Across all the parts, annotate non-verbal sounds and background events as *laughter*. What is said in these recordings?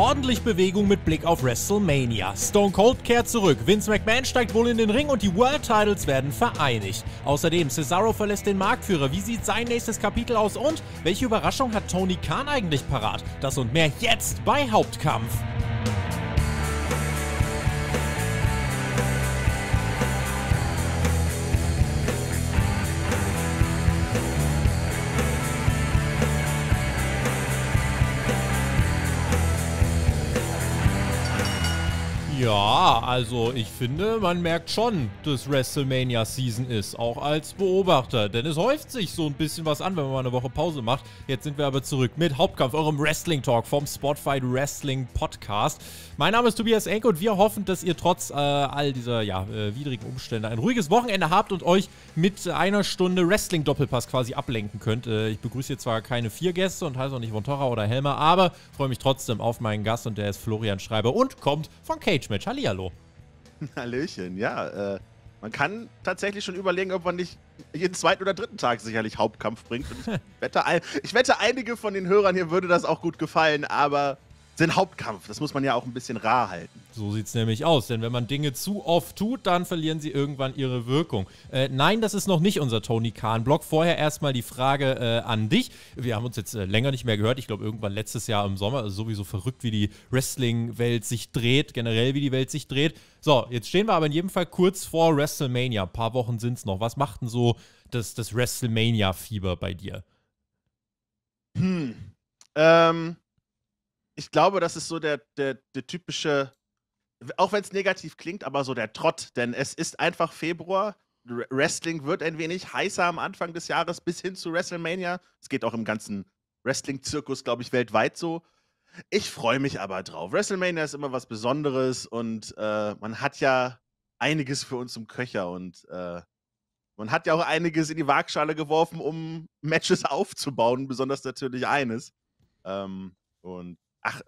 ordentlich Bewegung mit Blick auf WrestleMania. Stone Cold kehrt zurück, Vince McMahon steigt wohl in den Ring und die World Titles werden vereinigt. Außerdem, Cesaro verlässt den Marktführer, wie sieht sein nächstes Kapitel aus und welche Überraschung hat Tony Khan eigentlich parat? Das und mehr jetzt bei Hauptkampf. Ja, also ich finde, man merkt schon, dass WrestleMania Season ist, auch als Beobachter. Denn es häuft sich so ein bisschen was an, wenn man mal eine Woche Pause macht. Jetzt sind wir aber zurück mit Hauptkampf, eurem Wrestling Talk vom Spotify Wrestling Podcast. Mein Name ist Tobias Enke und wir hoffen, dass ihr trotz äh, all dieser ja, äh, widrigen Umstände ein ruhiges Wochenende habt und euch mit einer Stunde Wrestling Doppelpass quasi ablenken könnt. Äh, ich begrüße hier zwar keine vier Gäste und heiße auch nicht Vontora oder Helmer, aber freue mich trotzdem auf meinen Gast und der ist Florian Schreiber und kommt von Cage Match. Damit hallo. *laughs* Hallöchen, ja. Äh, man kann tatsächlich schon überlegen, ob man nicht jeden zweiten oder dritten Tag sicherlich Hauptkampf bringt. ich, *laughs* wette, ich wette, einige von den Hörern hier würde das auch gut gefallen, aber den Hauptkampf. Das muss man ja auch ein bisschen rar halten. So sieht es nämlich aus, denn wenn man Dinge zu oft tut, dann verlieren sie irgendwann ihre Wirkung. Äh, nein, das ist noch nicht unser Tony Kahn-Blog. Vorher erstmal die Frage äh, an dich. Wir haben uns jetzt äh, länger nicht mehr gehört. Ich glaube, irgendwann letztes Jahr im Sommer. Also sowieso verrückt, wie die Wrestling-Welt sich dreht, generell wie die Welt sich dreht. So, jetzt stehen wir aber in jedem Fall kurz vor WrestleMania. Ein paar Wochen sind es noch. Was macht denn so das, das WrestleMania-Fieber bei dir? Hm. Ähm ich glaube, das ist so der, der, der typische, auch wenn es negativ klingt, aber so der Trott, denn es ist einfach Februar. Wrestling wird ein wenig heißer am Anfang des Jahres bis hin zu WrestleMania. Es geht auch im ganzen Wrestling-Zirkus, glaube ich, weltweit so. Ich freue mich aber drauf. WrestleMania ist immer was Besonderes und äh, man hat ja einiges für uns im Köcher und äh, man hat ja auch einiges in die Waagschale geworfen, um Matches aufzubauen, besonders natürlich eines. Ähm, und ach,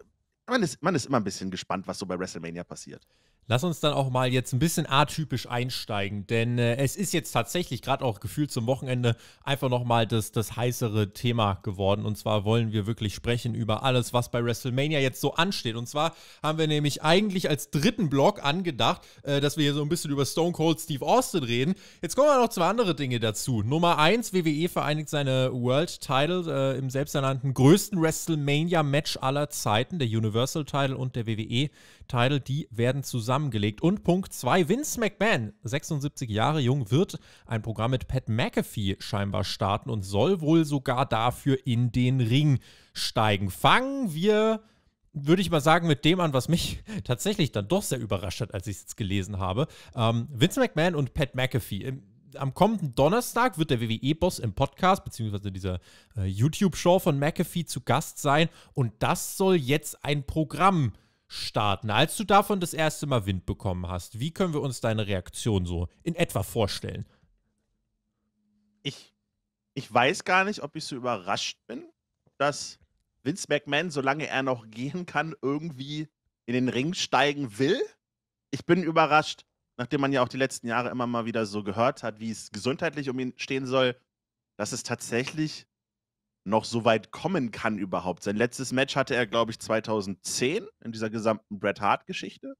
man ist, man ist immer ein bisschen gespannt, was so bei WrestleMania passiert. Lass uns dann auch mal jetzt ein bisschen atypisch einsteigen, denn äh, es ist jetzt tatsächlich gerade auch gefühlt zum Wochenende einfach nochmal das, das heißere Thema geworden. Und zwar wollen wir wirklich sprechen über alles, was bei WrestleMania jetzt so ansteht. Und zwar haben wir nämlich eigentlich als dritten Block angedacht, äh, dass wir hier so ein bisschen über Stone Cold Steve Austin reden. Jetzt kommen aber noch zwei andere Dinge dazu. Nummer eins: WWE vereinigt seine World Title äh, im selbsternannten größten WrestleMania-Match aller Zeiten. Der Universal Title und der WWE Title, die werden zusammen zusammengelegt. Und Punkt 2, Vince McMahon, 76 Jahre jung, wird ein Programm mit Pat McAfee scheinbar starten und soll wohl sogar dafür in den Ring steigen. Fangen wir würde ich mal sagen, mit dem an, was mich *laughs* tatsächlich dann doch sehr überrascht hat, als ich es jetzt gelesen habe. Ähm, Vince McMahon und Pat McAfee. Im, ähm, am kommenden Donnerstag wird der WWE-Boss im Podcast bzw. dieser äh, YouTube-Show von McAfee zu Gast sein und das soll jetzt ein Programm starten. Als du davon das erste Mal Wind bekommen hast, wie können wir uns deine Reaktion so in etwa vorstellen? Ich, ich weiß gar nicht, ob ich so überrascht bin, dass Vince McMahon, solange er noch gehen kann, irgendwie in den Ring steigen will. Ich bin überrascht, nachdem man ja auch die letzten Jahre immer mal wieder so gehört hat, wie es gesundheitlich um ihn stehen soll, dass es tatsächlich noch so weit kommen kann überhaupt. Sein letztes Match hatte er, glaube ich, 2010 in dieser gesamten Bret Hart-Geschichte.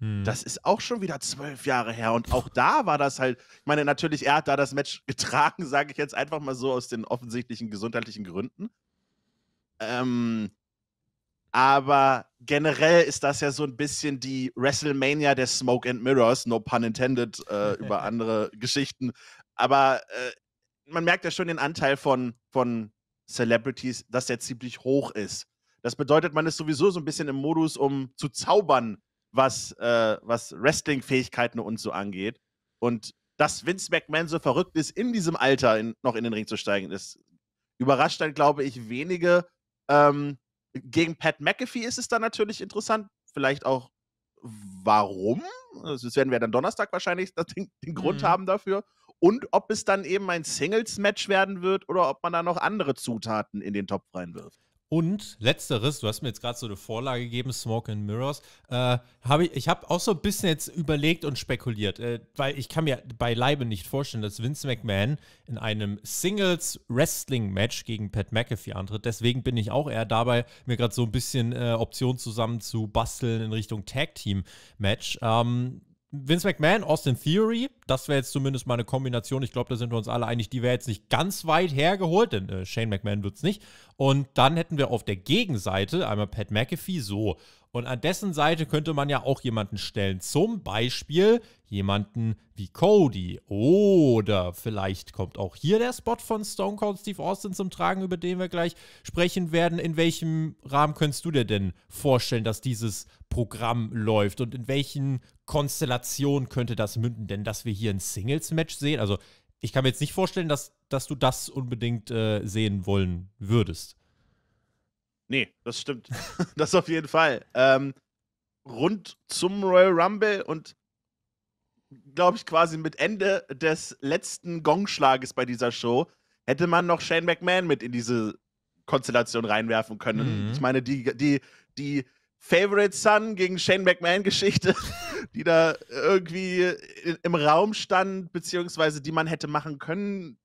Hm. Das ist auch schon wieder zwölf Jahre her. Und auch da war das halt, ich meine, natürlich, er hat da das Match *laughs* getragen, sage ich jetzt einfach mal so, aus den offensichtlichen gesundheitlichen Gründen. Ähm, aber generell ist das ja so ein bisschen die WrestleMania der Smoke and Mirrors, no pun intended, äh, *laughs* über andere Geschichten. Aber äh, man merkt ja schon den Anteil von, von Celebrities, dass der ziemlich hoch ist. Das bedeutet, man ist sowieso so ein bisschen im Modus, um zu zaubern, was, äh, was Wrestling-Fähigkeiten und so angeht. Und dass Vince McMahon so verrückt ist, in diesem Alter in, noch in den Ring zu steigen, ist überrascht dann, glaube ich, wenige. Ähm, gegen Pat McAfee ist es dann natürlich interessant. Vielleicht auch, warum? Das werden wir dann Donnerstag wahrscheinlich *laughs* den, den Grund mhm. haben dafür und ob es dann eben ein Singles-Match werden wird oder ob man da noch andere Zutaten in den Topf reinwirft. Und letzteres, du hast mir jetzt gerade so eine Vorlage gegeben, Smoke and Mirrors. Äh, hab ich ich habe auch so ein bisschen jetzt überlegt und spekuliert, äh, weil ich kann mir beileibe nicht vorstellen, dass Vince McMahon in einem Singles-Wrestling-Match gegen Pat McAfee antritt. Deswegen bin ich auch eher dabei, mir gerade so ein bisschen äh, Optionen zusammen zu basteln in Richtung Tag-Team-Match. Ähm, Vince McMahon, Austin Theory, das wäre jetzt zumindest mal eine Kombination. Ich glaube, da sind wir uns alle einig, die wäre jetzt nicht ganz weit hergeholt, denn äh, Shane McMahon wird es nicht. Und dann hätten wir auf der Gegenseite einmal Pat McAfee, so. Und an dessen Seite könnte man ja auch jemanden stellen. Zum Beispiel jemanden wie Cody. Oder vielleicht kommt auch hier der Spot von Stone Cold Steve Austin zum Tragen, über den wir gleich sprechen werden. In welchem Rahmen könntest du dir denn vorstellen, dass dieses Programm läuft? Und in welchen Konstellationen könnte das münden? Denn dass wir hier ein Singles-Match sehen, also ich kann mir jetzt nicht vorstellen, dass, dass du das unbedingt äh, sehen wollen würdest. Nee, das stimmt. *laughs* das auf jeden Fall. Ähm, rund zum Royal Rumble und glaube ich quasi mit Ende des letzten Gongschlages bei dieser Show hätte man noch Shane McMahon mit in diese Konstellation reinwerfen können. Mhm. Ich meine, die, die, die Favorite Son gegen Shane McMahon-Geschichte, *laughs* die da irgendwie im Raum stand, beziehungsweise die man hätte machen können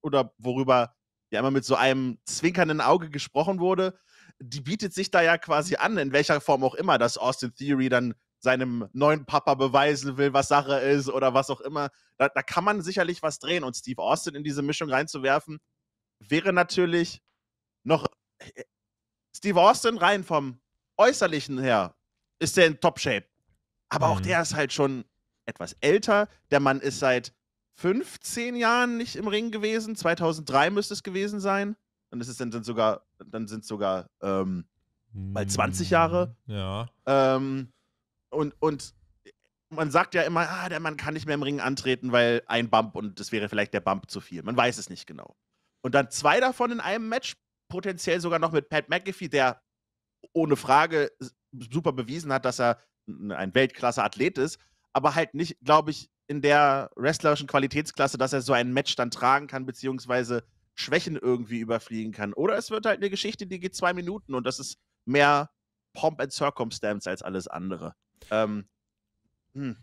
oder worüber ja immer mit so einem zwinkernden Auge gesprochen wurde, die bietet sich da ja quasi an, in welcher Form auch immer, dass Austin Theory dann seinem neuen Papa beweisen will, was Sache ist oder was auch immer. Da, da kann man sicherlich was drehen und Steve Austin in diese Mischung reinzuwerfen, wäre natürlich noch. Äh, Steve Austin rein vom Äußerlichen her ist der in Top-Shape. Aber mhm. auch der ist halt schon etwas älter. Der Mann ist seit 15 Jahren nicht im Ring gewesen. 2003 müsste es gewesen sein. Und es sind sogar dann sind es sogar ähm, mal 20 Jahre. Hm, ja. Ähm, und, und man sagt ja immer, ah, der Mann kann nicht mehr im Ring antreten, weil ein Bump und das wäre vielleicht der Bump zu viel. Man weiß es nicht genau. Und dann zwei davon in einem Match, potenziell sogar noch mit Pat McAfee, der ohne Frage super bewiesen hat, dass er ein Weltklasse-Athlet ist, aber halt nicht, glaube ich, in der wrestlerischen Qualitätsklasse, dass er so ein Match dann tragen kann, beziehungsweise Schwächen irgendwie überfliegen kann. Oder es wird halt eine Geschichte, die geht zwei Minuten und das ist mehr Pomp and Circumstance als alles andere. Ähm, hm.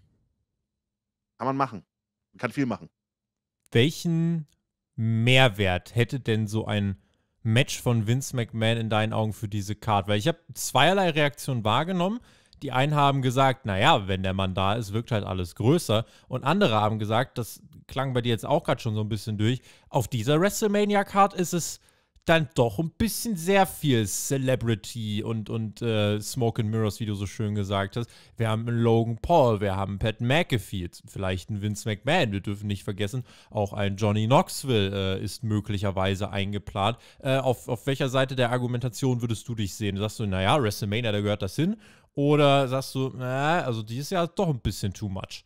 Kann man machen. Man kann viel machen. Welchen Mehrwert hätte denn so ein Match von Vince McMahon in deinen Augen für diese Card? Weil ich habe zweierlei Reaktionen wahrgenommen. Die einen haben gesagt, naja, wenn der Mann da ist, wirkt halt alles größer. Und andere haben gesagt, dass klang bei dir jetzt auch gerade schon so ein bisschen durch. Auf dieser WrestleMania-Card ist es dann doch ein bisschen sehr viel Celebrity und, und äh, Smoke and Mirrors, wie du so schön gesagt hast. Wir haben einen Logan Paul, wir haben einen Pat McAfee, vielleicht einen Vince McMahon, wir dürfen nicht vergessen, auch ein Johnny Knoxville äh, ist möglicherweise eingeplant. Äh, auf, auf welcher Seite der Argumentation würdest du dich sehen? Sagst du, naja, WrestleMania, da gehört das hin? Oder sagst du, naja, also dieses Jahr ist doch ein bisschen too much?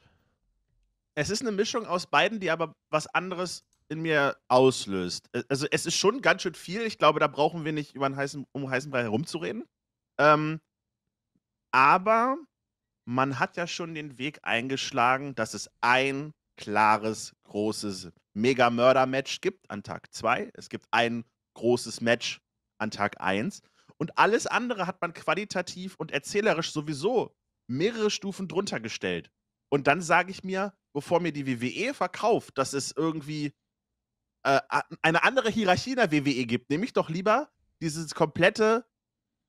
Es ist eine Mischung aus beiden, die aber was anderes in mir auslöst. Äh, also es ist schon ganz schön viel. Ich glaube, da brauchen wir nicht über einen heißen, um heißen Brei herumzureden. Ähm, aber man hat ja schon den Weg eingeschlagen, dass es ein klares, großes Mega-Mörder-Match gibt an Tag 2. Es gibt ein großes Match an Tag 1. Und alles andere hat man qualitativ und erzählerisch sowieso mehrere Stufen drunter gestellt. Und dann sage ich mir, bevor mir die WWE verkauft, dass es irgendwie äh, eine andere Hierarchie in der WWE gibt, nehme ich doch lieber dieses komplette,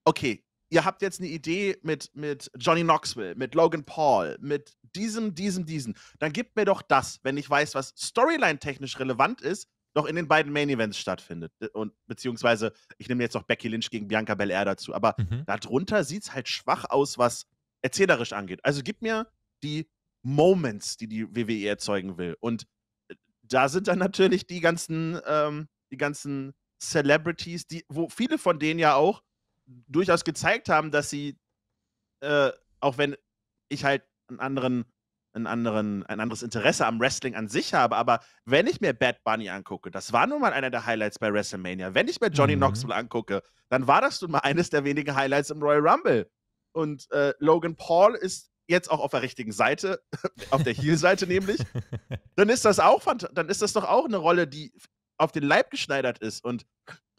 okay, ihr habt jetzt eine Idee mit, mit Johnny Knoxville, mit Logan Paul, mit diesem, diesem, diesem, dann gebt mir doch das, wenn ich weiß, was storyline-technisch relevant ist, doch in den beiden Main Events stattfindet. Äh, und beziehungsweise, ich nehme jetzt noch Becky Lynch gegen Bianca Belair dazu, aber mhm. darunter sieht es halt schwach aus, was erzählerisch angeht. Also gib mir die Moments, die die WWE erzeugen will. Und äh, da sind dann natürlich die ganzen, ähm, die ganzen Celebrities, die, wo viele von denen ja auch durchaus gezeigt haben, dass sie, äh, auch wenn ich halt einen anderen, einen anderen, ein anderes Interesse am Wrestling an sich habe, aber wenn ich mir Bad Bunny angucke, das war nun mal einer der Highlights bei WrestleMania. Wenn ich mir Johnny mhm. Knoxville angucke, dann war das nun mal eines der wenigen Highlights im Royal Rumble. Und äh, Logan Paul ist jetzt auch auf der richtigen Seite, *laughs* auf der Heel-Seite nämlich, *laughs* dann ist das auch, dann ist das doch auch eine Rolle, die auf den Leib geschneidert ist. Und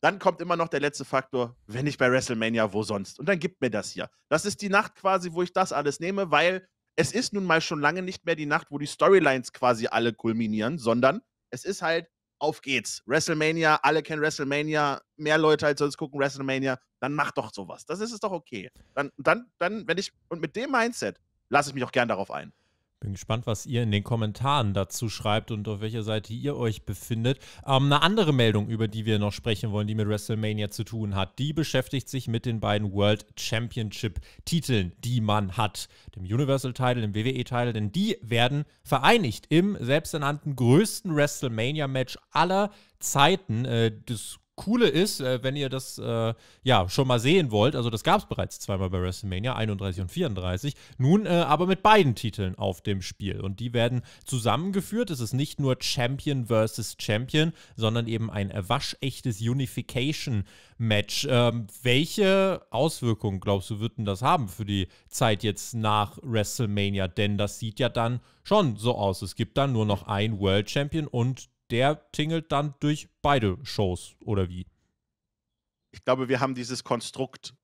dann kommt immer noch der letzte Faktor, wenn ich bei WrestleMania, wo sonst? Und dann gibt mir das hier. Das ist die Nacht quasi, wo ich das alles nehme, weil es ist nun mal schon lange nicht mehr die Nacht, wo die Storylines quasi alle kulminieren, sondern es ist halt, auf geht's. WrestleMania, alle kennen WrestleMania, mehr Leute als sonst gucken WrestleMania, dann mach doch sowas. Das ist es doch okay. Dann, dann, dann, wenn ich, und mit dem Mindset lasse ich mich auch gern darauf ein. Bin gespannt, was ihr in den Kommentaren dazu schreibt und auf welcher Seite ihr euch befindet. Ähm, eine andere Meldung, über die wir noch sprechen wollen, die mit WrestleMania zu tun hat, die beschäftigt sich mit den beiden World Championship-Titeln, die man hat. Dem Universal-Title, dem WWE-Title, denn die werden vereinigt im selbsternannten größten WrestleMania-Match aller Zeiten. Äh, das Coole ist, äh, wenn ihr das äh, ja schon mal sehen wollt, also das gab es bereits zweimal bei WrestleMania, 31 und 34, nun äh, aber mit beiden Titeln auf dem Spiel. Und die werden zusammengeführt. Es ist nicht nur Champion versus Champion, sondern eben ein waschechtes Unification-Match. Ähm, welche Auswirkungen, glaubst du, würden das haben für die Zeit jetzt nach WrestleMania? Denn das sieht ja dann schon so aus. Es gibt dann nur noch ein World Champion und der tingelt dann durch beide Shows, oder wie? Ich glaube, wir haben dieses Konstrukt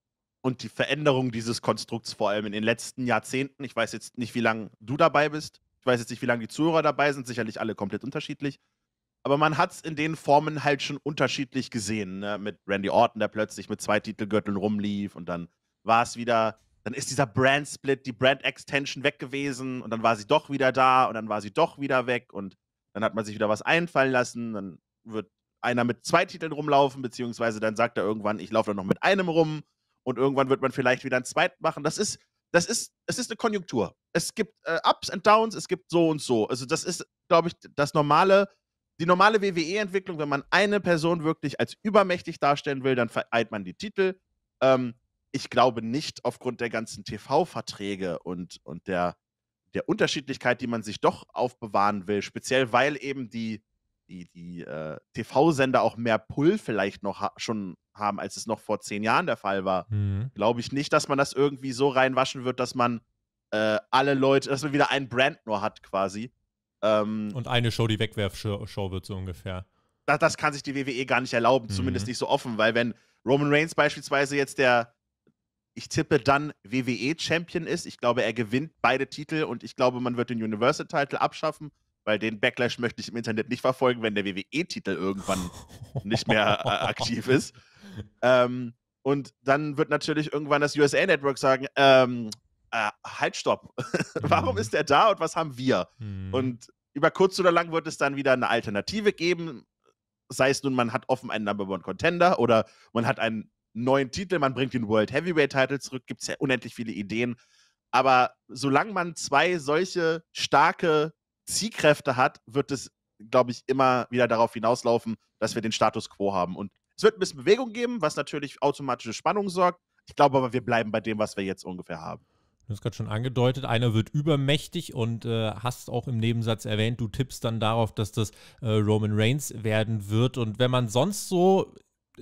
und die Veränderung dieses Konstrukts vor allem in den letzten Jahrzehnten. Ich weiß jetzt nicht, wie lange du dabei bist. Ich weiß jetzt nicht, wie lange die Zuhörer dabei sind. Sicherlich alle komplett unterschiedlich. Aber man hat es in den Formen halt schon unterschiedlich gesehen. Ne? Mit Randy Orton, der plötzlich mit zwei Titelgürteln rumlief und dann war es wieder, dann ist dieser Brand-Split, die Brand-Extension weg gewesen und dann war sie doch wieder da und dann war sie doch wieder weg und dann hat man sich wieder was einfallen lassen. Dann wird einer mit zwei Titeln rumlaufen, beziehungsweise dann sagt er irgendwann, ich laufe dann noch mit einem rum. Und irgendwann wird man vielleicht wieder einen zweiten machen. Das ist, das ist, es ist eine Konjunktur. Es gibt äh, Ups und Downs, es gibt so und so. Also das ist, glaube ich, das normale, die normale WWE-Entwicklung, wenn man eine Person wirklich als übermächtig darstellen will, dann vereilt man die Titel. Ähm, ich glaube nicht aufgrund der ganzen TV-Verträge und, und der der Unterschiedlichkeit, die man sich doch aufbewahren will, speziell weil eben die, die, die äh, TV-Sender auch mehr Pull vielleicht noch ha schon haben, als es noch vor zehn Jahren der Fall war, mhm. glaube ich nicht, dass man das irgendwie so reinwaschen wird, dass man äh, alle Leute, dass man wieder einen Brand nur hat quasi. Ähm, Und eine Show, die Wegwerfshow wird so ungefähr. Das, das, kann sich die WWE gar nicht erlauben, mhm. zumindest nicht so offen, weil wenn Roman Reigns beispielsweise jetzt der ich tippe dann WWE-Champion ist. Ich glaube, er gewinnt beide Titel und ich glaube, man wird den Universal-Title abschaffen, weil den Backlash möchte ich im Internet nicht verfolgen, wenn der WWE-Titel irgendwann nicht mehr äh, aktiv ist. Ähm, und dann wird natürlich irgendwann das USA Network sagen, ähm, äh, halt, stopp. *laughs* Warum mhm. ist er da und was haben wir? Mhm. und über kurz oder lang wird es dann wieder eine Alternative geben sei es nun, man hat offen einen Number One Contender oder man hat einen neuen Titel, man bringt den World Heavyweight Title zurück, gibt es ja unendlich viele Ideen. Aber solange man zwei solche starke Zielkräfte hat, wird es, glaube ich, immer wieder darauf hinauslaufen, dass wir den Status quo haben. Und es wird ein bisschen Bewegung geben, was natürlich automatische Spannung sorgt. Ich glaube aber, wir bleiben bei dem, was wir jetzt ungefähr haben. Du hast gerade schon angedeutet, einer wird übermächtig und äh, hast auch im Nebensatz erwähnt, du tippst dann darauf, dass das äh, Roman Reigns werden wird. Und wenn man sonst so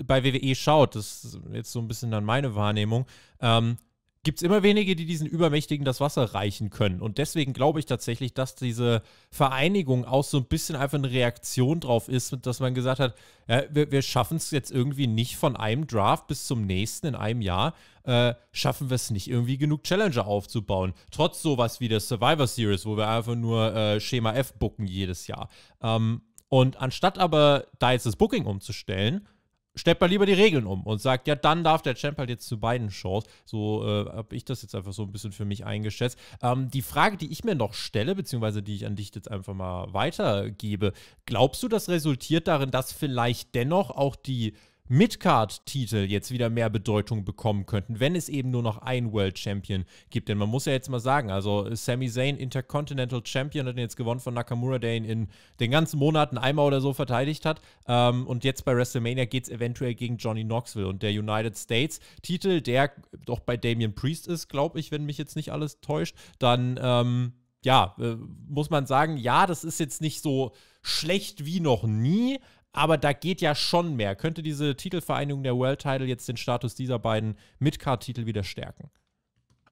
bei WWE schaut, das ist jetzt so ein bisschen dann meine Wahrnehmung, ähm, gibt es immer wenige, die diesen Übermächtigen das Wasser reichen können. Und deswegen glaube ich tatsächlich, dass diese Vereinigung auch so ein bisschen einfach eine Reaktion drauf ist, dass man gesagt hat, ja, wir, wir schaffen es jetzt irgendwie nicht von einem Draft bis zum nächsten in einem Jahr, äh, schaffen wir es nicht irgendwie genug Challenger aufzubauen. Trotz sowas wie der Survivor Series, wo wir einfach nur äh, Schema F booken jedes Jahr. Ähm, und anstatt aber da jetzt das Booking umzustellen, stellt man lieber die Regeln um und sagt, ja, dann darf der Champ halt jetzt zu beiden Shows. So äh, habe ich das jetzt einfach so ein bisschen für mich eingeschätzt. Ähm, die Frage, die ich mir noch stelle, beziehungsweise die ich an dich jetzt einfach mal weitergebe, glaubst du, das resultiert darin, dass vielleicht dennoch auch die Midcard-Titel jetzt wieder mehr Bedeutung bekommen könnten, wenn es eben nur noch einen World Champion gibt. Denn man muss ja jetzt mal sagen, also Sami Zayn, Intercontinental Champion, hat ihn jetzt gewonnen von Nakamura, der ihn in den ganzen Monaten einmal oder so verteidigt hat. Ähm, und jetzt bei WrestleMania geht es eventuell gegen Johnny Knoxville und der United States-Titel, der doch bei Damian Priest ist, glaube ich, wenn mich jetzt nicht alles täuscht, dann ähm, ja, äh, muss man sagen, ja, das ist jetzt nicht so schlecht wie noch nie, aber da geht ja schon mehr. Könnte diese Titelvereinigung der World Title jetzt den Status dieser beiden Midcard-Titel wieder stärken?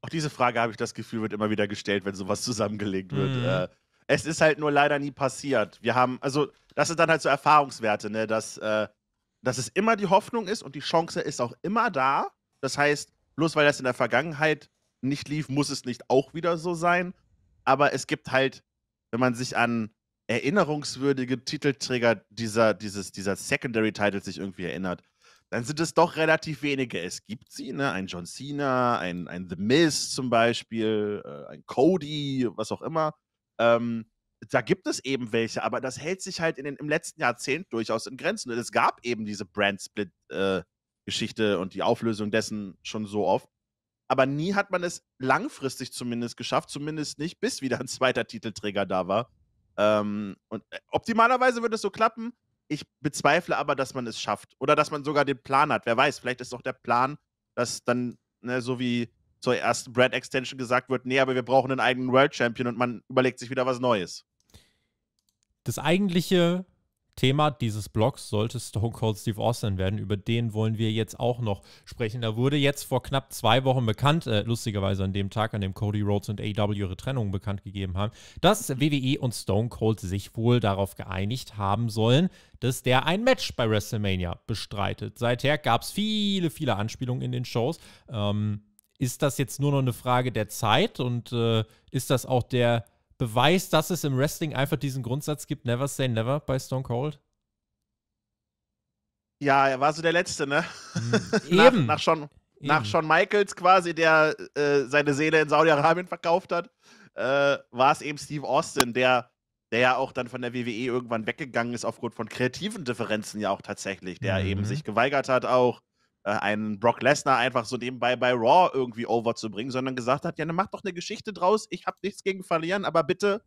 Auch diese Frage habe ich das Gefühl, wird immer wieder gestellt, wenn sowas zusammengelegt wird. Mhm. Äh, es ist halt nur leider nie passiert. Wir haben, also, das sind dann halt so Erfahrungswerte, ne? dass, äh, dass es immer die Hoffnung ist und die Chance ist auch immer da. Das heißt, bloß weil das in der Vergangenheit nicht lief, muss es nicht auch wieder so sein. Aber es gibt halt, wenn man sich an erinnerungswürdige Titelträger dieser, dieses, dieser Secondary Titles sich irgendwie erinnert, dann sind es doch relativ wenige. Es gibt sie, ne? Ein John Cena, ein, ein The Miz zum Beispiel, äh, ein Cody, was auch immer. Ähm, da gibt es eben welche, aber das hält sich halt in den, im letzten Jahrzehnt durchaus in Grenzen. Und es gab eben diese Brand-Split-Geschichte äh, und die Auflösung dessen schon so oft. Aber nie hat man es langfristig zumindest geschafft, zumindest nicht, bis wieder ein zweiter Titelträger da war, ähm, und äh, optimalerweise würde es so klappen. Ich bezweifle aber, dass man es schafft. Oder dass man sogar den Plan hat. Wer weiß, vielleicht ist doch der Plan, dass dann, ne, so wie zur ersten Brand Extension gesagt wird, nee, aber wir brauchen einen eigenen World Champion und man überlegt sich wieder was Neues. Das eigentliche Thema dieses Blogs sollte Stone Cold Steve Austin werden. Über den wollen wir jetzt auch noch sprechen. Da wurde jetzt vor knapp zwei Wochen bekannt, äh, lustigerweise an dem Tag, an dem Cody Rhodes und AW ihre Trennung bekannt gegeben haben, dass WWE und Stone Cold sich wohl darauf geeinigt haben sollen, dass der ein Match bei WrestleMania bestreitet. Seither gab es viele, viele Anspielungen in den Shows. Ähm, ist das jetzt nur noch eine Frage der Zeit und äh, ist das auch der Beweis, dass es im Wrestling einfach diesen Grundsatz gibt, never say never bei Stone Cold? Ja, er war so der Letzte, ne? Hm. *laughs* Eben. nach, nach, Shawn, Eben. nach Shawn Michaels quasi, der äh, seine Seele in Saudi-Arabien verkauft hat, äh, war es eben Steve Austin, der, der ja auch dann von der WWE irgendwann weggegangen ist, aufgrund von kreativen Differenzen ja auch tatsächlich, der mhm. eben sich geweigert hat, auch äh, einen Brock Lesnar einfach so nebenbei bei Raw irgendwie overzubringen, sondern gesagt hat, ja, dann mach doch eine Geschichte draus, ich hab nichts gegen verlieren, aber bitte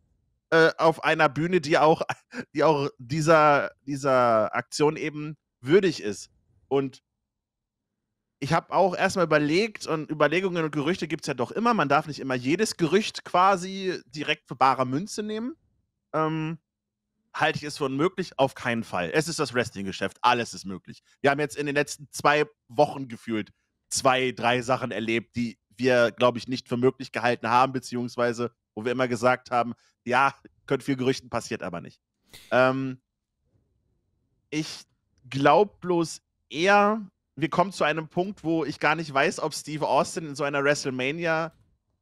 äh, auf einer Bühne, die auch, *laughs* die auch dieser, dieser Aktion eben würdig ist. Und ich habe auch erstmal überlegt und Überlegungen und Gerüchte gibt es ja doch immer. Man darf nicht immer jedes Gerücht quasi direkt für bare Münze nehmen. Ähm, halte ich es für unmöglich? Auf keinen Fall. Es ist das Wrestling-Geschäft. Alles ist möglich. Wir haben jetzt in den letzten zwei Wochen gefühlt zwei, drei Sachen erlebt, die wir, glaube ich, nicht für möglich gehalten haben, beziehungsweise wo wir immer gesagt haben, ja, könnte viel Gerüchten, passiert aber nicht. Ähm, ich glaube bloß eher, wir kommen zu einem Punkt, wo ich gar nicht weiß, ob Steve Austin in so einer WrestleMania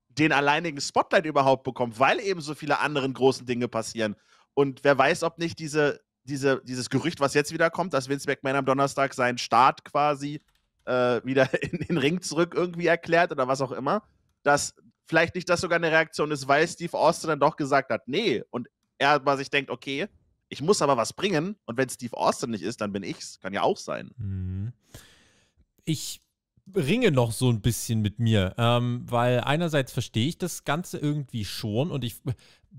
den alleinigen Spotlight überhaupt bekommt, weil eben so viele anderen großen Dinge passieren. Und wer weiß, ob nicht diese, diese, dieses Gerücht, was jetzt wieder kommt, dass Vince McMahon am Donnerstag seinen Start quasi äh, wieder *laughs* in den Ring zurück irgendwie erklärt oder was auch immer, dass vielleicht nicht das sogar eine Reaktion ist, weil Steve Austin dann doch gesagt hat, nee. Und er aber sich denkt, okay, ich muss aber was bringen. Und wenn Steve Austin nicht ist, dann bin ich's. Kann ja auch sein. Mhm. Ich ringe noch so ein bisschen mit mir, ähm, weil einerseits verstehe ich das Ganze irgendwie schon und ich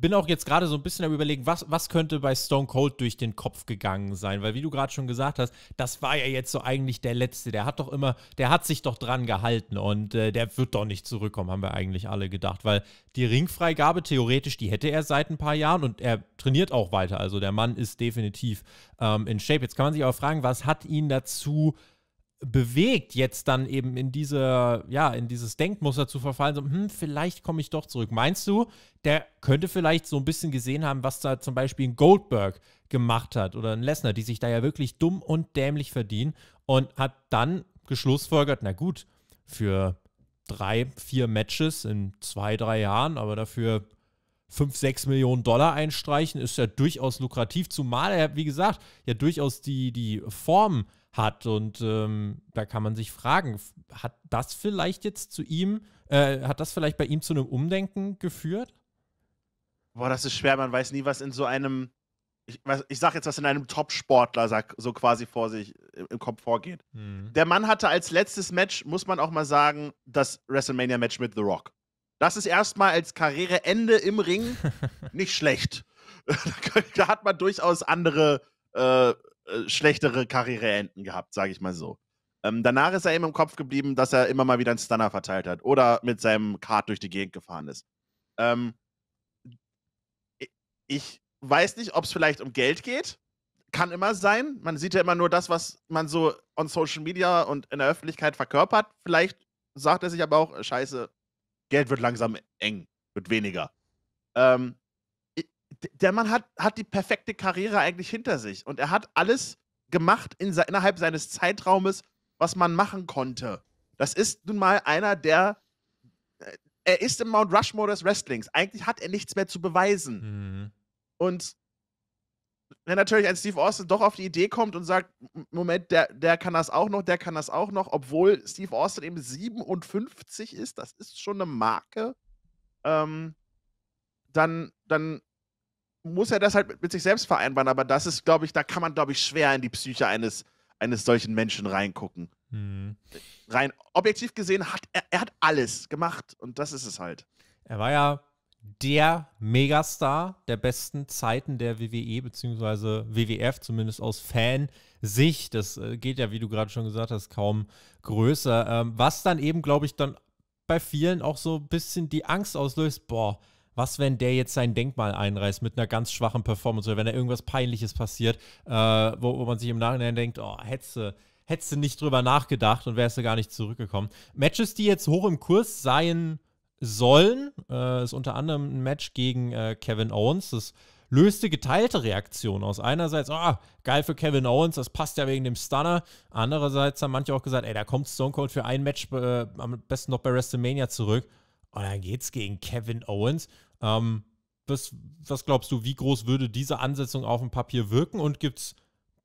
bin auch jetzt gerade so ein bisschen am überlegen, was, was könnte bei Stone Cold durch den Kopf gegangen sein? Weil wie du gerade schon gesagt hast, das war ja jetzt so eigentlich der Letzte. Der hat doch immer, der hat sich doch dran gehalten und äh, der wird doch nicht zurückkommen, haben wir eigentlich alle gedacht. Weil die Ringfreigabe theoretisch, die hätte er seit ein paar Jahren und er trainiert auch weiter. Also der Mann ist definitiv ähm, in Shape. Jetzt kann man sich aber fragen, was hat ihn dazu äh, bewegt, jetzt dann eben in diese, ja, in dieses Denkmuster zu verfallen, so, hm, vielleicht komme ich doch zurück. Meinst du, der könnte vielleicht so ein bisschen gesehen haben, was da zum Beispiel ein Goldberg gemacht hat oder ein Lesnar, die sich da ja wirklich dumm und dämlich verdienen und hat dann geschlussfolgert, na gut, für drei, vier Matches in zwei, drei Jahren, aber dafür fünf, sechs Millionen Dollar einstreichen, ist ja durchaus lukrativ, zumal er, wie gesagt, ja durchaus die, die Form hat. Und ähm, da kann man sich fragen, hat das vielleicht jetzt zu ihm, äh, hat das vielleicht bei ihm zu einem Umdenken geführt? Boah, das ist schwer, man weiß nie, was in so einem, ich, ich sag jetzt, was in einem Top-Sportler so quasi vor sich im Kopf vorgeht. Mhm. Der Mann hatte als letztes Match, muss man auch mal sagen, das WrestleMania-Match mit The Rock. Das ist erstmal als Karriereende im Ring *laughs* nicht schlecht. *laughs* da hat man durchaus andere äh, äh, schlechtere Karriereenden gehabt, sage ich mal so. Ähm, danach ist er eben im Kopf geblieben, dass er immer mal wieder einen Stunner verteilt hat oder mit seinem Kart durch die Gegend gefahren ist. Ähm, ich weiß nicht, ob es vielleicht um Geld geht. Kann immer sein. Man sieht ja immer nur das, was man so on Social Media und in der Öffentlichkeit verkörpert. Vielleicht sagt er sich aber auch, äh, scheiße, Geld wird langsam eng, wird weniger. Ähm, der Mann hat, hat die perfekte Karriere eigentlich hinter sich und er hat alles gemacht in, innerhalb seines Zeitraumes, was man machen konnte. Das ist nun mal einer der. Äh, er ist im Mount Rushmore des Wrestlings. Eigentlich hat er nichts mehr zu beweisen. Mhm. Und wenn natürlich ein Steve Austin doch auf die Idee kommt und sagt, Moment, der, der kann das auch noch, der kann das auch noch, obwohl Steve Austin eben 57 ist, das ist schon eine Marke, ähm, dann, dann muss er das halt mit sich selbst vereinbaren, aber das ist, glaube ich, da kann man, glaube ich, schwer in die Psyche eines, eines solchen Menschen reingucken. Hm. Rein objektiv gesehen hat er, er hat alles gemacht und das ist es halt. Er war ja der Megastar der besten Zeiten der WWE bzw. WWF, zumindest aus Fansicht. Das äh, geht ja, wie du gerade schon gesagt hast, kaum größer. Ähm, was dann eben, glaube ich, dann bei vielen auch so ein bisschen die Angst auslöst, boah, was, wenn der jetzt sein Denkmal einreißt mit einer ganz schwachen Performance oder wenn da irgendwas Peinliches passiert, äh, wo, wo, man sich im Nachhinein denkt, oh, hätte hättest du nicht drüber nachgedacht und wärst du gar nicht zurückgekommen. Matches, die jetzt hoch im Kurs sein sollen, äh, ist unter anderem ein Match gegen äh, Kevin Owens. Das löste geteilte Reaktionen aus. Einerseits, oh, geil für Kevin Owens, das passt ja wegen dem Stunner. Andererseits haben manche auch gesagt, ey, da kommt Stone Cold für ein Match äh, am besten noch bei WrestleMania zurück. Und dann geht's gegen Kevin Owens ähm, was, was glaubst du, wie groß würde diese Ansetzung auf dem Papier wirken und gibt es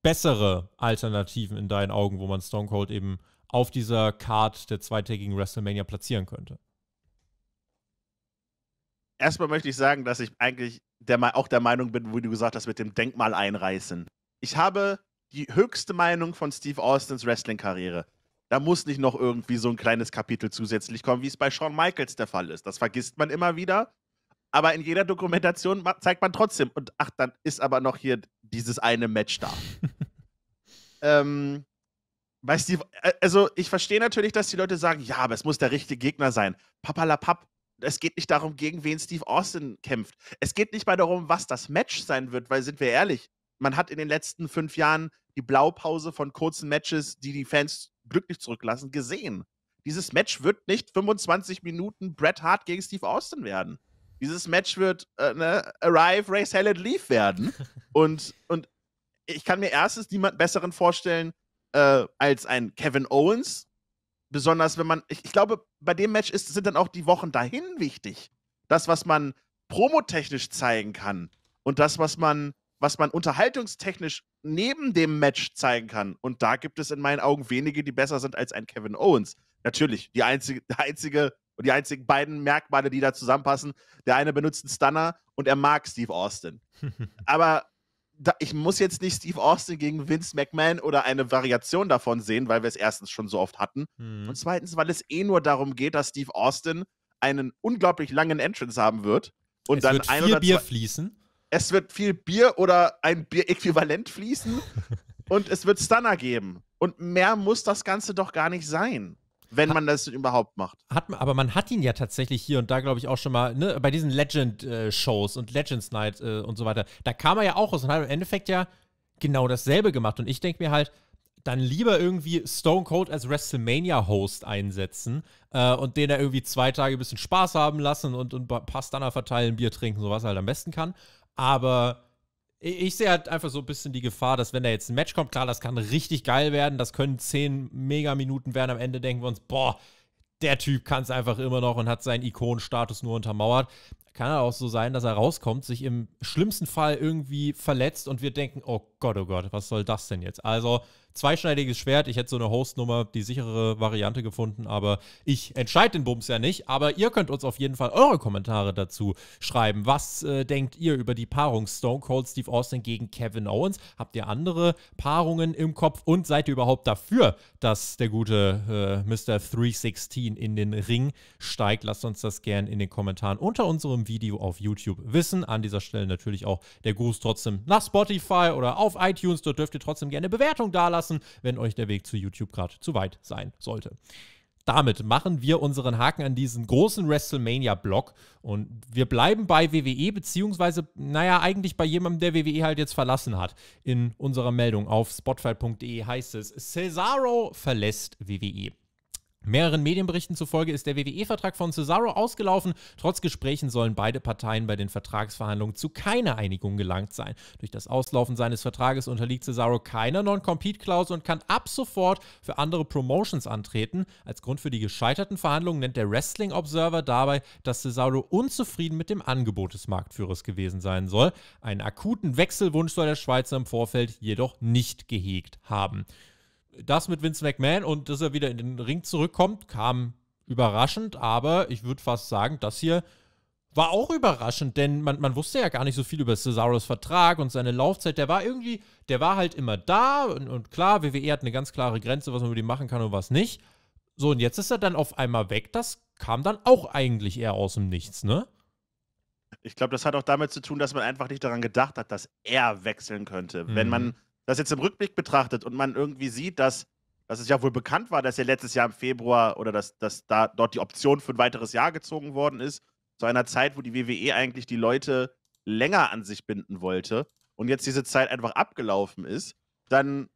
bessere Alternativen in deinen Augen, wo man Stone Cold eben auf dieser Card der zweitägigen WrestleMania platzieren könnte? Erstmal möchte ich sagen, dass ich eigentlich der, auch der Meinung bin, wie du gesagt hast, mit dem Denkmal einreißen. Ich habe die höchste Meinung von Steve Austins Wrestling-Karriere. Da muss nicht noch irgendwie so ein kleines Kapitel zusätzlich kommen, wie es bei Shawn Michaels der Fall ist. Das vergisst man immer wieder aber in jeder Dokumentation zeigt man trotzdem, und ach, dann ist aber noch hier dieses eine Match da. *laughs* ähm, weißt du, äh, also ich verstehe natürlich, dass die Leute sagen, ja, aber es muss der richtige Gegner sein. Papalapap. Es geht nicht darum, gegen wen Steve Austin kämpft. Es geht nicht mal darum, was das Match sein wird, weil sind wir ehrlich, man hat in den letzten fünf Jahren die Blaupause von kurzen Matches, die die Fans glücklich zurücklassen, gesehen. Dieses Match wird nicht 25 Minuten Bret Hart gegen Steve Austin werden. Dieses Match wird äh, ne, Arrive, Ray Salad, Leave werden. *laughs* und, und ich kann mir erstens niemand besseren vorstellen äh, als ein Kevin Owens. Besonders wenn man, ich, ich glaube, bei dem Match ist, sind dann auch die Wochen dahin wichtig. Das, was man promotechnisch zeigen kann und das, was man, was man unterhaltungstechnisch neben dem Match zeigen kann. Und da gibt es in meinen Augen wenige, die besser sind als ein Kevin Owens. Natürlich, die einzige, der einzige und die einzigen beiden Merkmale, die da zusammenpassen, der eine benutzt einen Stunner und er mag Steve Austin. *laughs* Aber da, ich muss jetzt nicht Steve Austin gegen Vince McMahon oder eine Variation davon sehen, weil wir es erstens schon so oft hatten. Mhm. Und zweitens, weil es eh nur darum geht, dass Steve Austin einen unglaublich langen Entrance haben wird. Und es dann wird ein viel Bier zwei, fließen. Es wird viel Bier oder ein Bier-Äquivalent fließen. *laughs* und es wird Stunner geben. Und mehr muss das Ganze doch gar nicht sein wenn hat, man das überhaupt macht. Hat, aber man hat ihn ja tatsächlich hier und da, glaube ich, auch schon mal, ne, bei diesen Legend-Shows äh, und Legends Night äh, und so weiter, da kam er ja auch aus und hat im Endeffekt ja genau dasselbe gemacht. Und ich denke mir halt, dann lieber irgendwie Stone Cold als WrestleMania-Host einsetzen äh, und den da irgendwie zwei Tage ein bisschen Spaß haben lassen und, und ein paar Stunner verteilen, Bier trinken, sowas er halt am besten kann. Aber ich sehe halt einfach so ein bisschen die Gefahr, dass wenn da jetzt ein Match kommt, klar, das kann richtig geil werden, das können zehn Mega-Minuten werden, am Ende denken wir uns, boah, der Typ kann es einfach immer noch und hat seinen Ikonenstatus nur untermauert kann auch so sein, dass er rauskommt, sich im schlimmsten Fall irgendwie verletzt und wir denken, oh Gott, oh Gott, was soll das denn jetzt? Also zweischneidiges Schwert, ich hätte so eine Hostnummer, die sichere Variante gefunden, aber ich entscheide den Bums ja nicht, aber ihr könnt uns auf jeden Fall eure Kommentare dazu schreiben. Was äh, denkt ihr über die Paarung Stone Cold Steve Austin gegen Kevin Owens? Habt ihr andere Paarungen im Kopf und seid ihr überhaupt dafür, dass der gute äh, Mr. 316 in den Ring steigt? Lasst uns das gern in den Kommentaren unter unserem vom Video auf YouTube wissen. An dieser Stelle natürlich auch der Gruß trotzdem nach Spotify oder auf iTunes. Dort dürft ihr trotzdem gerne Bewertung dalassen, wenn euch der Weg zu YouTube gerade zu weit sein sollte damit machen wir unseren Haken an diesen großen WrestleMania-Block und wir bleiben bei WWE, beziehungsweise, naja, eigentlich bei jemandem, der WWE halt jetzt verlassen hat. In unserer Meldung auf spotfight.de heißt es: Cesaro verlässt WWE. Mehreren Medienberichten zufolge ist der WWE-Vertrag von Cesaro ausgelaufen. Trotz Gesprächen sollen beide Parteien bei den Vertragsverhandlungen zu keiner Einigung gelangt sein. Durch das Auslaufen seines Vertrages unterliegt Cesaro keiner Non-Compete-Klausel und kann ab sofort für andere Promotions antreten. Als Grund für die gescheiterten Verhandlungen nennt der Wrestling Observer dabei, dass Cesaro unzufrieden mit dem Angebot des Marktführers gewesen sein soll. Einen akuten Wechselwunsch soll der Schweizer im Vorfeld jedoch nicht gehegt haben das mit Vince McMahon und dass er wieder in den Ring zurückkommt, kam überraschend, aber ich würde fast sagen, das hier war auch überraschend, denn man, man wusste ja gar nicht so viel über Cesaros Vertrag und seine Laufzeit. Der war irgendwie, der war halt immer da und, und klar, WWE hat eine ganz klare Grenze, was man mit ihm machen kann und was nicht. So, und jetzt ist er dann auf einmal weg. Das kam dann auch eigentlich eher aus dem Nichts, ne? Ich glaube, das hat auch damit zu tun, dass man einfach nicht daran gedacht hat, dass er wechseln könnte. Mhm. Wenn man das jetzt im Rückblick betrachtet und man irgendwie sieht, dass, dass es ja wohl bekannt war, dass ja letztes Jahr im Februar oder dass, dass da dort die Option für ein weiteres Jahr gezogen worden ist, zu einer Zeit, wo die WWE eigentlich die Leute länger an sich binden wollte und jetzt diese Zeit einfach abgelaufen ist, dann,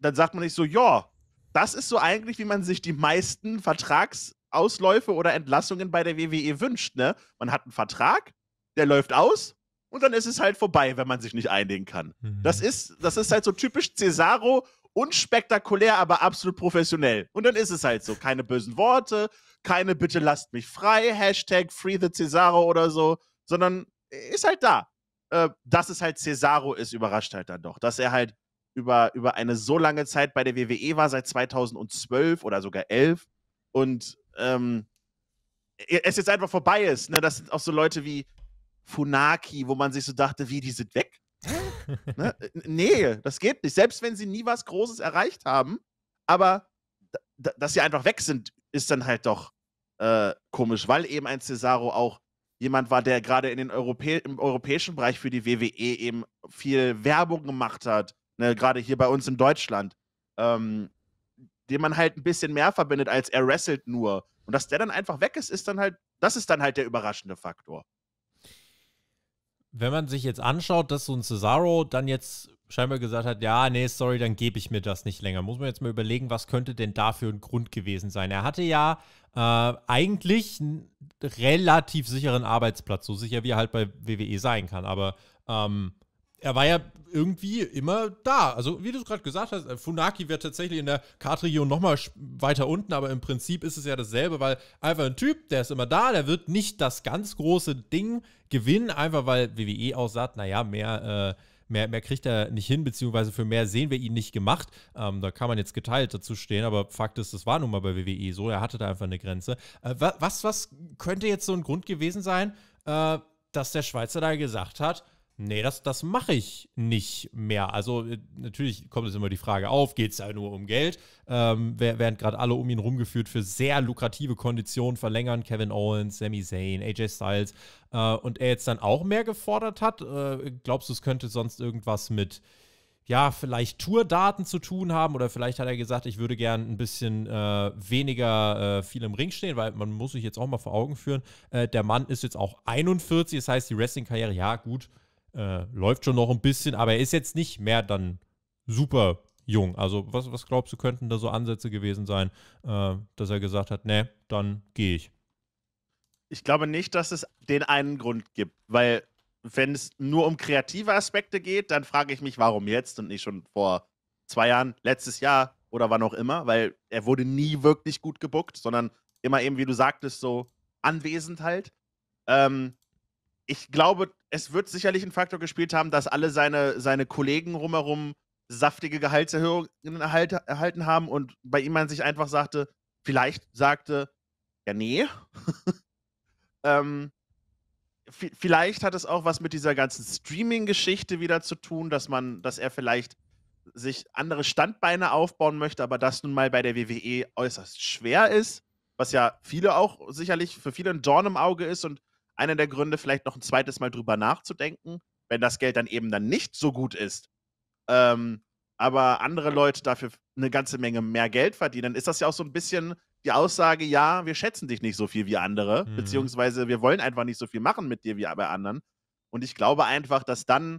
dann sagt man nicht so, ja, das ist so eigentlich, wie man sich die meisten Vertragsausläufe oder Entlassungen bei der WWE wünscht. Ne? Man hat einen Vertrag, der läuft aus, und dann ist es halt vorbei, wenn man sich nicht einigen kann. Mhm. Das, ist, das ist halt so typisch Cesaro, unspektakulär, aber absolut professionell. Und dann ist es halt so. Keine bösen Worte, keine Bitte lasst mich frei, Hashtag Free the Cesaro oder so, sondern ist halt da. Äh, dass es halt Cesaro ist, überrascht halt dann doch. Dass er halt über, über eine so lange Zeit bei der WWE war, seit 2012 oder sogar 11 und ähm, es jetzt einfach vorbei ist. Ne? Das sind auch so Leute wie, Funaki, wo man sich so dachte, wie, die sind weg? ne? Nee, das geht nicht. Selbst wenn sie nie was Großes erreicht haben, aber dass sie einfach weg sind, ist dann halt doch äh, komisch, weil eben ein Cesaro auch jemand war, der gerade Europä im europäischen Bereich für die WWE eben viel Werbung gemacht hat, ne? gerade hier bei uns in Deutschland, ähm, den man halt ein bisschen mehr verbindet, als er wrestelt nur. Und dass der dann einfach weg ist, ist dann halt, das ist dann halt der überraschende Faktor wenn man sich jetzt anschaut, dass so ein Cesaro dann jetzt scheinbar gesagt hat, ja, nee, sorry, dann gebe ich mir das nicht länger. Muss man jetzt mal überlegen, was könnte denn dafür ein Grund gewesen sein? Er hatte ja äh, eigentlich einen relativ sicheren Arbeitsplatz, so sicher wie er halt bei WWE sein kann. Aber ähm, er war ja irgendwie immer da. Also, wie du es gerade gesagt hast, äh, Funaki wäre tatsächlich in der Kartregion nochmal weiter unten, aber im Prinzip ist es ja dasselbe, weil einfach ein Typ, der ist immer da, der wird nicht das ganz große Ding gewinnen, einfach weil WWE auch sagt, naja, mehr. Äh, Mehr, mehr kriegt er nicht hin, beziehungsweise für mehr sehen wir ihn nicht gemacht. Ähm, da kann man jetzt geteilt dazu stehen, aber Fakt ist, das war nun mal bei WWE so. Er hatte da einfach eine Grenze. Äh, was, was könnte jetzt so ein Grund gewesen sein, äh, dass der Schweizer da gesagt hat, Nee, das, das mache ich nicht mehr. Also äh, natürlich kommt es immer die Frage auf, geht es da nur um Geld? Ähm, während gerade alle um ihn rumgeführt für sehr lukrative Konditionen verlängern, Kevin Owens, Sami Zayn, AJ Styles, äh, und er jetzt dann auch mehr gefordert hat, äh, glaubst du, es könnte sonst irgendwas mit, ja, vielleicht Tourdaten zu tun haben oder vielleicht hat er gesagt, ich würde gern ein bisschen äh, weniger äh, viel im Ring stehen, weil man muss sich jetzt auch mal vor Augen führen, äh, der Mann ist jetzt auch 41, das heißt, die Wrestling-Karriere, ja gut, äh, läuft schon noch ein bisschen, aber er ist jetzt nicht mehr dann super jung. Also was, was glaubst du, könnten da so Ansätze gewesen sein, äh, dass er gesagt hat, ne, dann gehe ich. Ich glaube nicht, dass es den einen Grund gibt, weil wenn es nur um kreative Aspekte geht, dann frage ich mich, warum jetzt und nicht schon vor zwei Jahren, letztes Jahr oder wann auch immer, weil er wurde nie wirklich gut gebuckt, sondern immer eben, wie du sagtest, so anwesend halt. Ähm, ich glaube, es wird sicherlich einen Faktor gespielt haben, dass alle seine, seine Kollegen rumherum saftige Gehaltserhöhungen erhalten haben und bei ihm man sich einfach sagte, vielleicht sagte, ja, nee. *laughs* ähm, vielleicht hat es auch was mit dieser ganzen Streaming-Geschichte wieder zu tun, dass man, dass er vielleicht sich andere Standbeine aufbauen möchte, aber das nun mal bei der WWE äußerst schwer ist, was ja viele auch sicherlich für viele ein Dorn im Auge ist und einer der Gründe, vielleicht noch ein zweites Mal drüber nachzudenken, wenn das Geld dann eben dann nicht so gut ist. Ähm, aber andere Leute dafür eine ganze Menge mehr Geld verdienen, ist das ja auch so ein bisschen die Aussage, ja, wir schätzen dich nicht so viel wie andere, mhm. beziehungsweise wir wollen einfach nicht so viel machen mit dir wie bei anderen. Und ich glaube einfach, dass dann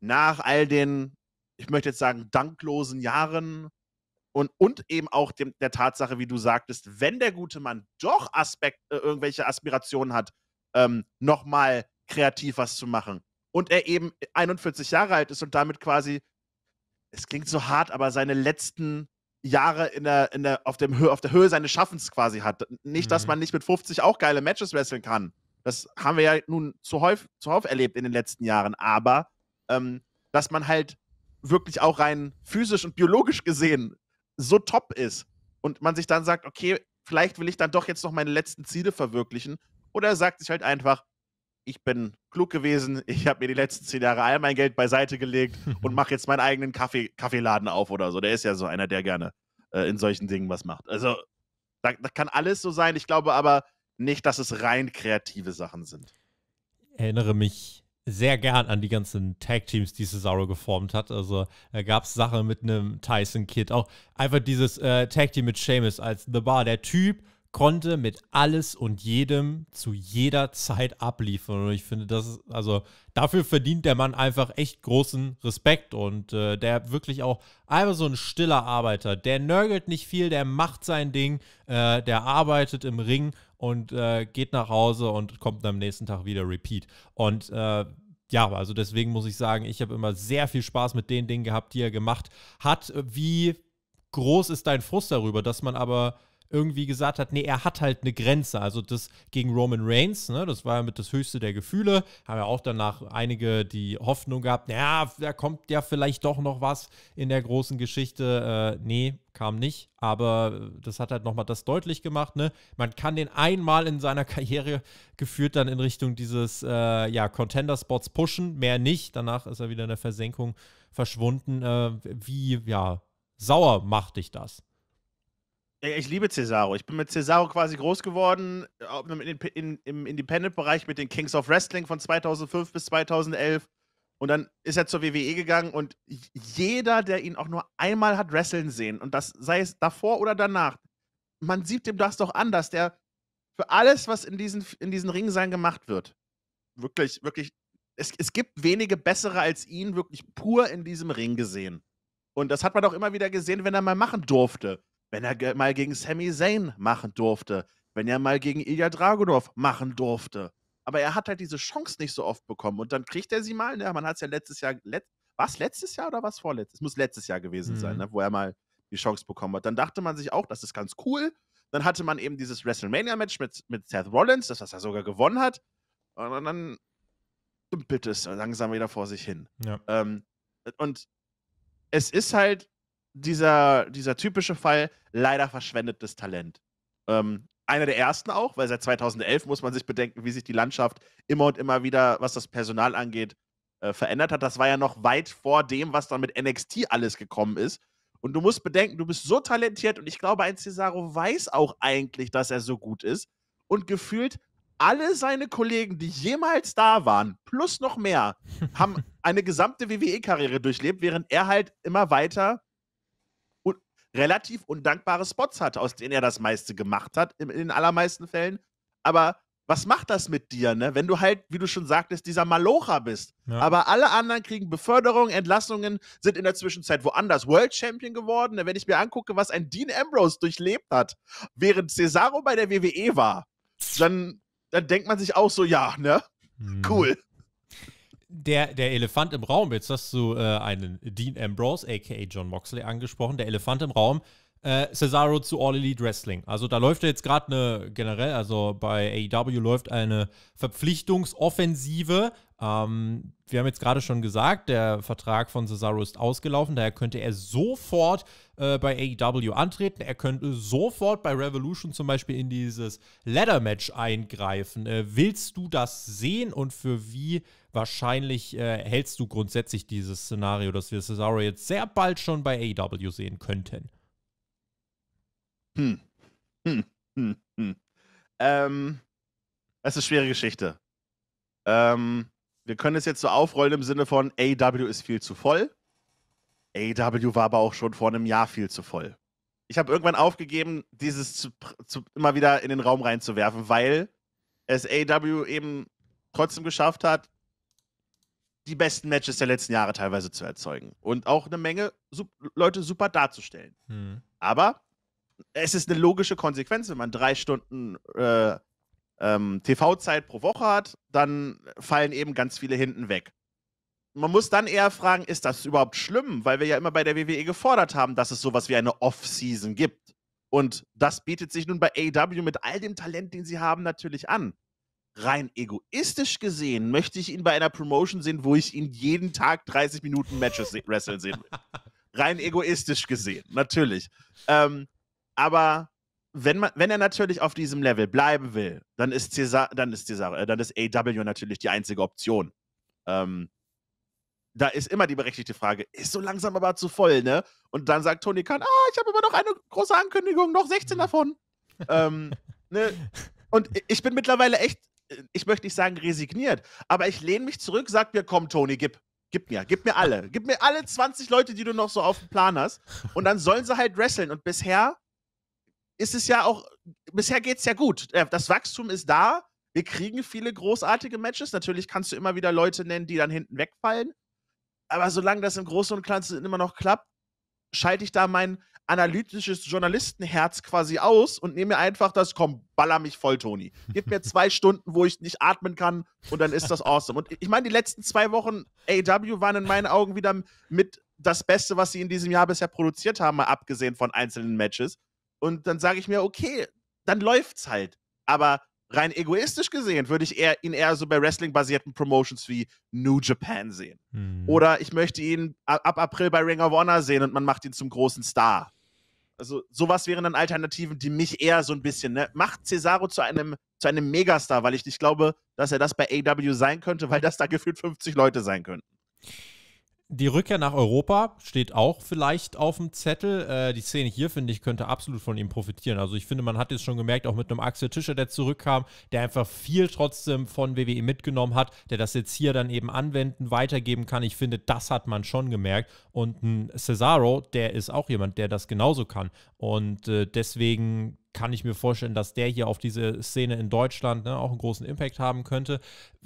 nach all den, ich möchte jetzt sagen, danklosen Jahren und, und eben auch dem, der Tatsache, wie du sagtest, wenn der gute Mann doch Aspekt, äh, irgendwelche Aspirationen hat, ähm, nochmal kreativ was zu machen. Und er eben 41 Jahre alt ist und damit quasi, es klingt so hart, aber seine letzten Jahre in der, in der, auf, dem, auf der Höhe seines Schaffens quasi hat. Nicht, mhm. dass man mhm. nicht mit 50 auch geile Matches wresteln kann. Das haben wir ja nun zu häufig erlebt in den letzten Jahren. Aber ähm, dass man halt wirklich auch rein physisch und biologisch gesehen so top ist und man sich dann sagt, okay, vielleicht will ich dann doch jetzt noch meine letzten Ziele verwirklichen oder er sagt sich halt einfach, ich bin klug gewesen, *laughs* ich habe mir die letzten zehn Jahre all mein Geld beiseite gelegt und *laughs* mache jetzt meinen eigenen Kaffee, Kaffeeladen auf oder so. Der ist ja so einer, der gerne äh, in solchen Dingen was macht. Also, da, da kann alles so sein. Ich glaube aber nicht, dass es rein kreative Sachen sind. Erinnere mich sehr gern an die ganzen Tag-Teams, die Cesaro geformt hat. Also da gab es Sachen mit einem Tyson Kid, auch einfach dieses äh, Tag-Team mit Seamus als The Bar, der Typ konnte mit alles und jedem zu jeder Zeit abliefern. Und ich finde, das ist, also dafür verdient der Mann einfach echt großen Respekt und äh, der wirklich auch einfach so ein stiller Arbeiter. Der nörgelt nicht viel, der macht sein Ding, äh, der arbeitet im Ring und äh, geht nach Hause und kommt am nächsten Tag wieder Repeat. Und äh, ja, also deswegen muss ich sagen, ich habe immer sehr viel Spaß mit den Dingen gehabt, die er gemacht hat. Wie groß ist dein Frust darüber, dass man aber irgendwie gesagt hat, nee, er hat halt eine Grenze. Also das gegen Roman Reigns, ne, das war ja mit das höchste der Gefühle. Haben ja auch danach einige die Hoffnung gehabt, naja, da kommt ja vielleicht doch noch was in der großen Geschichte. Äh, nee, kam nicht. Aber das hat halt nochmal das deutlich gemacht, ne? Man kann den einmal in seiner *laughs* Karriere geführt dann in Richtung dieses äh, ja, Contender-Spots pushen, mehr nicht. Danach ist er wieder in der Versenkung verschwunden. Äh, wie, ja, sauer macht dich das? Ich liebe Cesaro. Ich bin mit Cesaro quasi groß geworden, in, in, im Independent-Bereich mit den Kings of Wrestling von 2005 bis 2011. Und dann ist er zur WWE gegangen und jeder, der ihn auch nur einmal hat wresteln sehen, und das sei es davor oder danach, man sieht dem das doch anders, der für alles, was in diesen, in diesen Ring sein gemacht wird, wirklich, wirklich, es, es gibt wenige bessere als ihn, wirklich pur in diesem Ring gesehen. Und das hat man doch immer wieder gesehen, wenn er mal machen durfte wenn er mal gegen Sami Zayn machen durfte, wenn er mal gegen Ilya Dragunov machen durfte. Aber er hat halt diese Chance nicht so oft bekommen und dann kriegt er sie mal. Ne? Man hat es ja letztes Jahr, let, was letztes Jahr oder was vorletztes? Es muss letztes Jahr gewesen mhm. sein, ne? wo er mal die Chance bekommen hat. Dann dachte man sich auch, das ist ganz cool. Dann hatte man eben dieses WrestleMania-Match mit, mit Seth Rollins, das, was er sogar gewonnen hat. Und dann dümpelt es langsam wieder vor sich hin. Ja. Ähm, und es ist halt dieser, dieser typische Fall leider verschwendetes Talent. Ähm, einer der ersten auch, weil seit 2011 muss man sich bedenken, wie sich die Landschaft immer und immer wieder, was das Personal angeht, äh, verändert hat. Das war ja noch weit vor dem, was dann mit NXT alles gekommen ist. Und du musst bedenken, du bist so talentiert und ich glaube, ein Cesaro weiß auch eigentlich, dass er so gut ist. Und gefühlt alle seine Kollegen, die jemals da waren, plus noch mehr, *laughs* haben eine gesamte WWE-Karriere durchlebt, während er halt immer weiter relativ undankbare Spots hatte, aus denen er das meiste gemacht hat, in, den allermeisten Fällen. Aber was macht das mit dir, ne? Wenn du halt, wie du schon sagtest, dieser Malocher bist. Ja. Aber alle anderen kriegen Beförderungen, Entlassungen, sind in der Zwischenzeit woanders World Champion geworden. Wenn ich mir angucke, was ein Dean Ambrose durchlebt hat, während Cesaro bei der WWE war, dann, dann denkt man sich auch so, ja, ne? Mhm. Cool der, der Elefant im Raum, jetzt hast du äh, einen Dean Ambrose, aka John Moxley, angesprochen. Der Elefant im Raum äh, Cesaro zu All Elite Wrestling. Also da läuft ja jetzt gerade eine, generell, also bei AEW läuft eine Verpflichtungsoffensive. Ähm, wir haben jetzt gerade schon gesagt, der Vertrag von Cesaro ist ausgelaufen, daher könnte er sofort äh, bei AEW antreten, er könnte sofort bei Revolution zum Beispiel in dieses Ladder-Match eingreifen. Äh, willst du das sehen und für wie wahrscheinlich äh, hältst du grundsätzlich dieses Szenario, dass wir Cesaro jetzt sehr bald schon bei AEW sehen könnten? Hm. Hm. Hm. Hm. Ähm, das ist eine schwere Geschichte. Ähm, wir können es jetzt so aufrollen im Sinne von AW ist viel zu voll. AW war aber auch schon vor einem Jahr viel zu voll. Ich habe irgendwann aufgegeben, dieses zu, zu, immer wieder in den Raum reinzuwerfen, weil es AW eben trotzdem geschafft hat, die besten Matches der letzten Jahre teilweise zu erzeugen und auch eine Menge Leute super darzustellen. Hm. Aber es ist eine logische Konsequenz, wenn man drei Stunden äh, ähm, TV-Zeit pro Woche hat, dann fallen eben ganz viele hinten weg. Man muss dann eher fragen, ist das überhaupt schlimm? Weil wir ja immer bei der WWE gefordert haben, dass es sowas wie eine Off-Season gibt. Und das bietet sich nun bei AW mit all dem Talent, den sie haben, natürlich an. Rein egoistisch gesehen möchte ich ihn bei einer Promotion sehen, wo ich ihn jeden Tag 30 Minuten Matches wresteln sehen will. *laughs* Rein egoistisch gesehen, natürlich. Ähm, aber wenn, man, wenn er natürlich auf diesem Level bleiben will, dann ist Cesar, dann ist Cesar, äh, dann ist AW natürlich die einzige Option. Ähm, da ist immer die berechtigte Frage, ist so langsam aber zu voll, ne? Und dann sagt Tony Khan, ah, ich habe immer noch eine große Ankündigung, noch 16 mhm. davon. ähm, ne? Und ich bin mittlerweile echt, äh, ich möchte nicht sagen resigniert, aber ich lehne mich zurück, sag mir, komm, Tony, gib. Gib mir, gib mir alle. Gib mir alle 20 Leute, die du noch so auf dem Plan hast. Und dann sollen sie halt wresteln. Und bisher ist es ja auch, bisher geht es ja gut. Äh, das Wachstum ist da. Wir kriegen viele großartige Matches. Natürlich kannst du immer wieder Leute nennen, die dann hinten wegfallen. Aber solange das im Großen und Ganzen immer noch klappt, schalte ich da mein analytisches Journalistenherz quasi aus und nehme mir einfach das, komm, baller mich voll, Toni. Gib mir *laughs* zwei Stunden, wo ich nicht atmen kann und dann ist das awesome. Und ich meine, die letzten zwei Wochen AW e waren in meinen Augen wieder mit das Beste, was sie in diesem Jahr bisher produziert haben, mal abgesehen von einzelnen Matches. Und dann sage ich mir, okay, dann läuft's halt. Aber rein egoistisch gesehen würde ich eher, ihn eher so bei Wrestling-basierten Promotions wie New Japan sehen. Hm. Oder ich möchte ihn ab April bei Ring of Honor sehen und man macht ihn zum großen Star. Also sowas wären dann Alternativen, die mich eher so ein bisschen, ne? macht Cesaro zu einem, zu einem Megastar, weil ich nicht glaube, dass er das bei AW sein könnte, weil das da gefühlt 50 Leute sein könnten die Rückkehr nach Europa steht auch vielleicht auf dem Zettel. Äh, die Szene hier, finde ich, könnte absolut von ihm profitieren. Also ich finde, man hat jetzt schon gemerkt, auch mit einem Axel Tischer, der zurückkam, der einfach viel trotzdem von WWE mitgenommen hat, der das jetzt hier dann eben anwenden, weitergeben kann. Ich finde, das hat man schon gemerkt. Und ein Cesaro, der ist auch jemand, der das genauso kann. Und äh, deswegen kann ich mir vorstellen, dass der hier auf diese Szene in Deutschland ne, auch einen großen Impact haben könnte.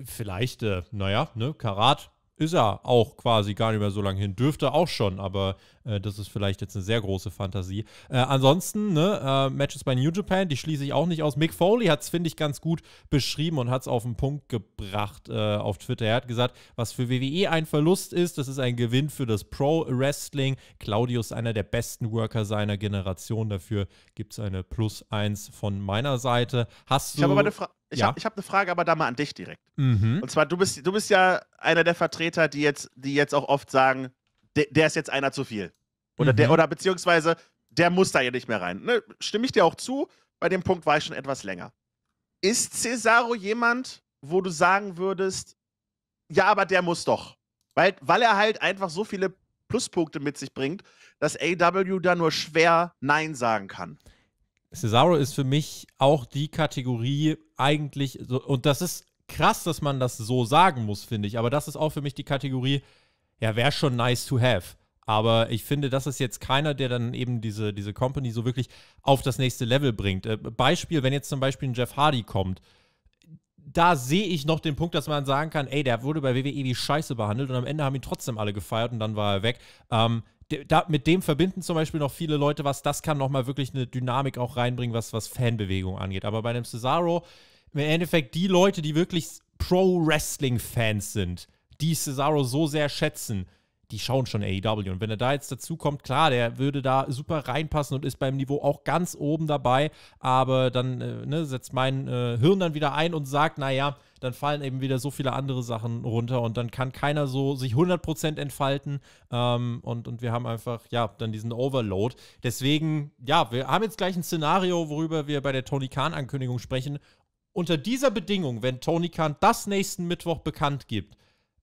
Vielleicht, äh, naja, ne, Karat ist er auch quasi gar nicht mehr so lange hin. Dürfte auch schon, aber äh, das ist vielleicht jetzt eine sehr große Fantasie. Äh, ansonsten, ne, äh, Matches bei New Japan, die schließe ich auch nicht aus. Mick Foley hat es, finde ich, ganz gut beschrieben und hat es auf den Punkt gebracht äh, auf Twitter. Er hat gesagt, was für WWE ein Verlust ist, das ist ein Gewinn für das Pro Wrestling. Claudius, einer der besten Worker seiner Generation. Dafür gibt es eine Plus 1 von meiner Seite. Hast du. Ich habe aber eine Frage. Ich ja. habe hab eine Frage, aber da mal an dich direkt. Mhm. Und zwar, du bist, du bist ja einer der Vertreter, die jetzt, die jetzt auch oft sagen, der ist jetzt einer zu viel. Oder mhm. der, oder beziehungsweise, der muss da ja nicht mehr rein. Ne? Stimme ich dir auch zu, bei dem Punkt war ich schon etwas länger. Ist Cesaro jemand, wo du sagen würdest, ja, aber der muss doch. Weil, weil er halt einfach so viele Pluspunkte mit sich bringt, dass AW da nur schwer Nein sagen kann. Cesaro ist für mich auch die Kategorie eigentlich, so, und das ist krass, dass man das so sagen muss, finde ich, aber das ist auch für mich die Kategorie, ja, wäre schon nice to have. Aber ich finde, das ist jetzt keiner, der dann eben diese, diese Company so wirklich auf das nächste Level bringt. Äh, Beispiel, wenn jetzt zum Beispiel ein Jeff Hardy kommt, da sehe ich noch den Punkt, dass man sagen kann, ey, der wurde bei WWE wie scheiße behandelt und am Ende haben ihn trotzdem alle gefeiert und dann war er weg. Ähm, da, mit dem verbinden zum Beispiel noch viele Leute was, das kann nochmal wirklich eine Dynamik auch reinbringen, was, was Fanbewegung angeht. Aber bei einem Cesaro, im Endeffekt die Leute, die wirklich Pro-Wrestling-Fans sind, die Cesaro so sehr schätzen, die schauen schon AEW. Und wenn er da jetzt dazu kommt, klar, der würde da super reinpassen und ist beim Niveau auch ganz oben dabei. Aber dann äh, ne, setzt mein äh, Hirn dann wieder ein und sagt, naja, dann fallen eben wieder so viele andere Sachen runter und dann kann keiner so sich 100% entfalten. Ähm, und, und wir haben einfach, ja, dann diesen Overload. Deswegen, ja, wir haben jetzt gleich ein Szenario, worüber wir bei der Tony Khan-Ankündigung sprechen. Unter dieser Bedingung, wenn Tony Khan das nächsten Mittwoch bekannt gibt,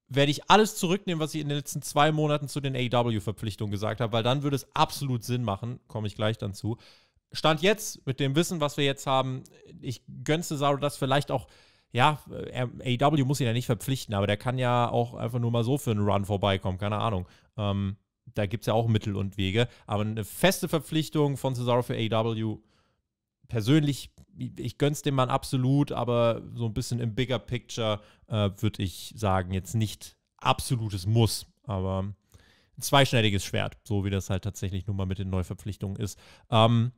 werde ich alles zurücknehmen, was ich in den letzten zwei Monaten zu den AEW-Verpflichtungen gesagt habe, weil dann würde es absolut Sinn machen, komme ich gleich dann zu. Stand jetzt, mit dem Wissen, was wir jetzt haben, ich gönne Cesaro das vielleicht auch, ja, AEW muss ihn ja nicht verpflichten, aber der kann ja auch einfach nur mal so für einen Run vorbeikommen, keine Ahnung. Ähm, da gibt es ja auch Mittel und Wege, aber eine feste Verpflichtung von Cesaro für AEW persönlich ich gönn's dem Mann absolut, aber so ein bisschen im Bigger Picture äh, würde ich sagen, jetzt nicht absolutes Muss, aber ein zweischneidiges Schwert, so wie das halt tatsächlich nun mal mit den Neuverpflichtungen ist. Ähm,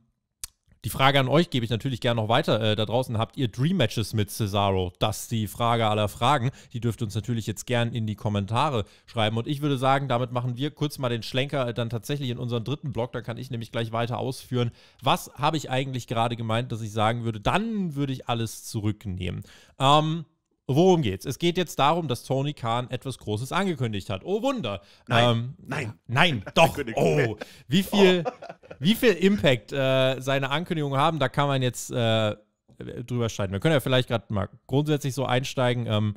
die Frage an euch gebe ich natürlich gerne noch weiter. Äh, da draußen habt ihr Dream Matches mit Cesaro? Das ist die Frage aller Fragen. Die dürft ihr uns natürlich jetzt gerne in die Kommentare schreiben. Und ich würde sagen, damit machen wir kurz mal den Schlenker äh, dann tatsächlich in unseren dritten Blog. Da kann ich nämlich gleich weiter ausführen. Was habe ich eigentlich gerade gemeint, dass ich sagen würde, dann würde ich alles zurücknehmen? Ähm. Worum geht's? Es geht jetzt darum, dass Tony Khan etwas Großes angekündigt hat. Oh Wunder. Nein. Ähm, nein. Nein, *laughs* doch. oh, wie viel, oh. *laughs* wie viel Impact äh, seine Ankündigungen haben, da kann man jetzt äh, drüber streiten. Wir können ja vielleicht gerade mal grundsätzlich so einsteigen. Ähm,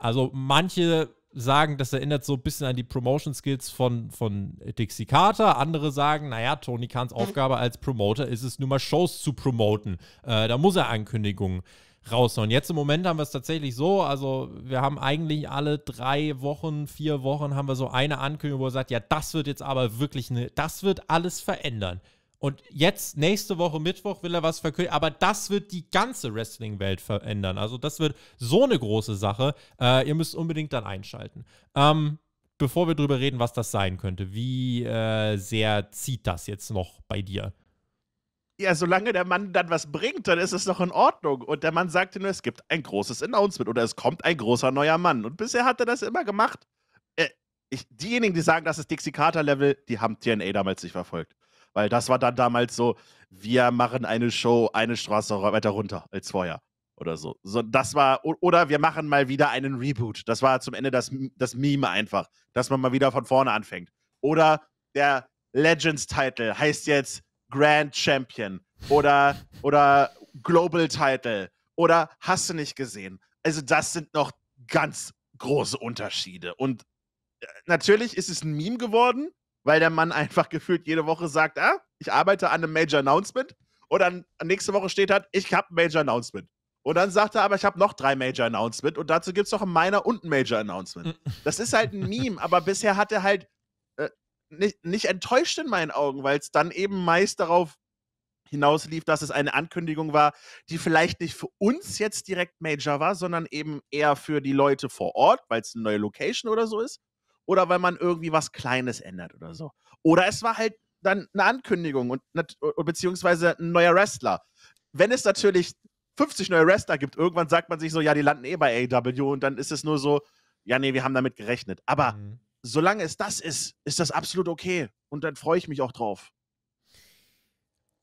also manche sagen, das erinnert so ein bisschen an die Promotion Skills von, von Dixie Carter. Andere sagen, naja, Tony Kahns hm. Aufgabe als Promoter ist es nur mal Shows zu promoten. Äh, da muss er Ankündigungen raus. Und Jetzt im Moment haben wir es tatsächlich so, also wir haben eigentlich alle drei Wochen, vier Wochen haben wir so eine Ankündigung, wo er sagt, ja, das wird jetzt aber wirklich, eine, das wird alles verändern. Und jetzt, nächste Woche Mittwoch, will er was verkünden. Aber das wird die ganze Wrestling-Welt verändern. Also, das wird so eine große Sache. Äh, ihr müsst unbedingt dann einschalten. Ähm, bevor wir drüber reden, was das sein könnte, wie äh, sehr zieht das jetzt noch bei dir? Ja, solange der Mann dann was bringt, dann ist es doch in Ordnung. Und der Mann sagte nur, es gibt ein großes Announcement oder es kommt ein großer neuer Mann. Und bisher hat er das immer gemacht. Äh, ich, diejenigen, die sagen, das ist Dixie Carter Level, die haben TNA damals nicht verfolgt. Weil das war dann damals so, wir machen eine Show eine Straße weiter runter als vorher oder so. so das war, oder wir machen mal wieder einen Reboot. Das war zum Ende das, das Meme einfach, dass man mal wieder von vorne anfängt. Oder der Legends-Title heißt jetzt Grand Champion oder, oder Global Title oder hast du nicht gesehen. Also das sind noch ganz große Unterschiede. Und äh, natürlich ist es ein Meme geworden, weil der Mann *laughs* einfach gefühlt jede Woche sagt, ah, ich arbeite an einem Major Announcement. Und dann nächste Woche steht halt, ich habe ein Major Announcement. Und dann sagt er, aber ich habe noch drei Major Announcement und dazu gibt es noch ein Minor und ein Major Announcement. Mm. Das ist halt ein Meme, aber bisher hat er halt nicht, nicht enttäuscht in meinen Augen, weil es dann eben meist darauf hinauslief, dass es eine Ankündigung war, die vielleicht nicht für uns jetzt direkt Major war, sondern eben eher für die Leute vor Ort, weil es eine neue Location oder so ist. Oder weil man irgendwie was Kleines ändert oder so. Oder es war halt dann eine Ankündigung und beziehungsweise ein neuer Wrestler. Wenn es natürlich 50 neue Wrestler gibt, irgendwann sagt man sich so, ja, die landen eh bei AW und dann ist es nur so, ja, nee, wir haben damit gerechnet. Aber mhm solange es das ist, ist das absolut okay. Und dann freue ich mich auch drauf.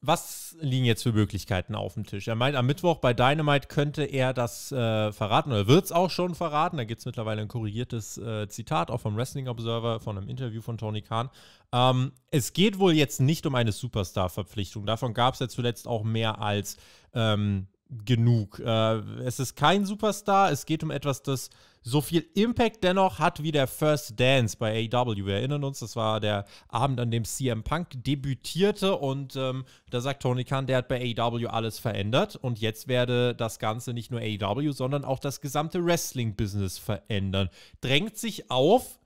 Was liegen jetzt für Möglichkeiten auf dem Tisch? Er meint, am Mittwoch bei Dynamite könnte er das äh, verraten oder wird es auch schon verraten. Da gibt es mittlerweile ein korrigiertes äh, Zitat, auch vom Wrestling Observer, von einem Interview von Tony Khan. Ähm, es geht wohl jetzt nicht um eine Superstar-Verpflichtung. Davon gab es ja zuletzt auch mehr als ähm, genug. Äh, es ist kein Superstar, es geht um etwas, das so viel Impact dennoch hat wie der First Dance bei AEW. Wir erinnern uns, das war der Abend, an dem CM Punk debütierte und ähm, da sagt Tony Khan, der hat bei AEW alles verändert und jetzt werde das Ganze nicht nur AEW, sondern auch das gesamte Wrestling-Business verändern. Drängt sich auf,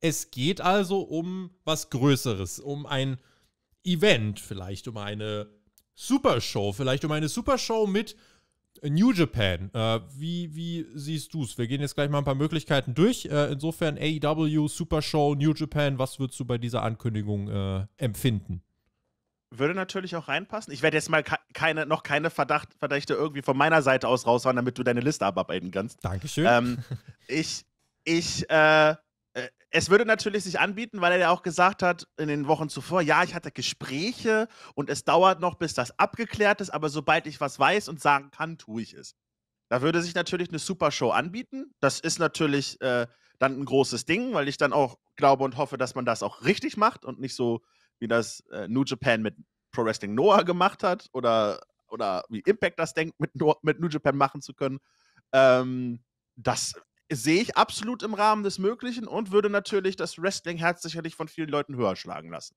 es geht also um was Größeres, um ein Event, vielleicht um eine Supershow, vielleicht um eine Supershow mit äh, New Japan, äh, wie, wie siehst du es? Wir gehen jetzt gleich mal ein paar Möglichkeiten durch. Äh, insofern AEW, Super Show, New Japan, was würdest du bei dieser Ankündigung äh, empfinden? Würde natürlich auch reinpassen. Ich werde jetzt mal keine, noch keine Verdacht, Verdächte irgendwie von meiner Seite aus raushauen, damit du deine Liste abarbeiten kannst. Dankeschön. Ähm, ich ich äh, es würde natürlich sich anbieten, weil er ja auch gesagt hat in den Wochen zuvor, ja, ich hatte Gespräche und es dauert noch, bis das abgeklärt ist, aber sobald ich was weiß und sagen kann, tue ich es. Da würde sich natürlich eine Super Show anbieten. Das ist natürlich äh, dann ein großes Ding, weil ich dann auch glaube und hoffe, dass man das auch richtig macht und nicht so, wie das äh, New Japan mit Pro Wrestling Noah gemacht hat oder, oder wie Impact das denkt, mit, mit New Japan machen zu können. Ähm, das sehe ich absolut im Rahmen des Möglichen und würde natürlich das Wrestling-Herz sicherlich von vielen Leuten höher schlagen lassen.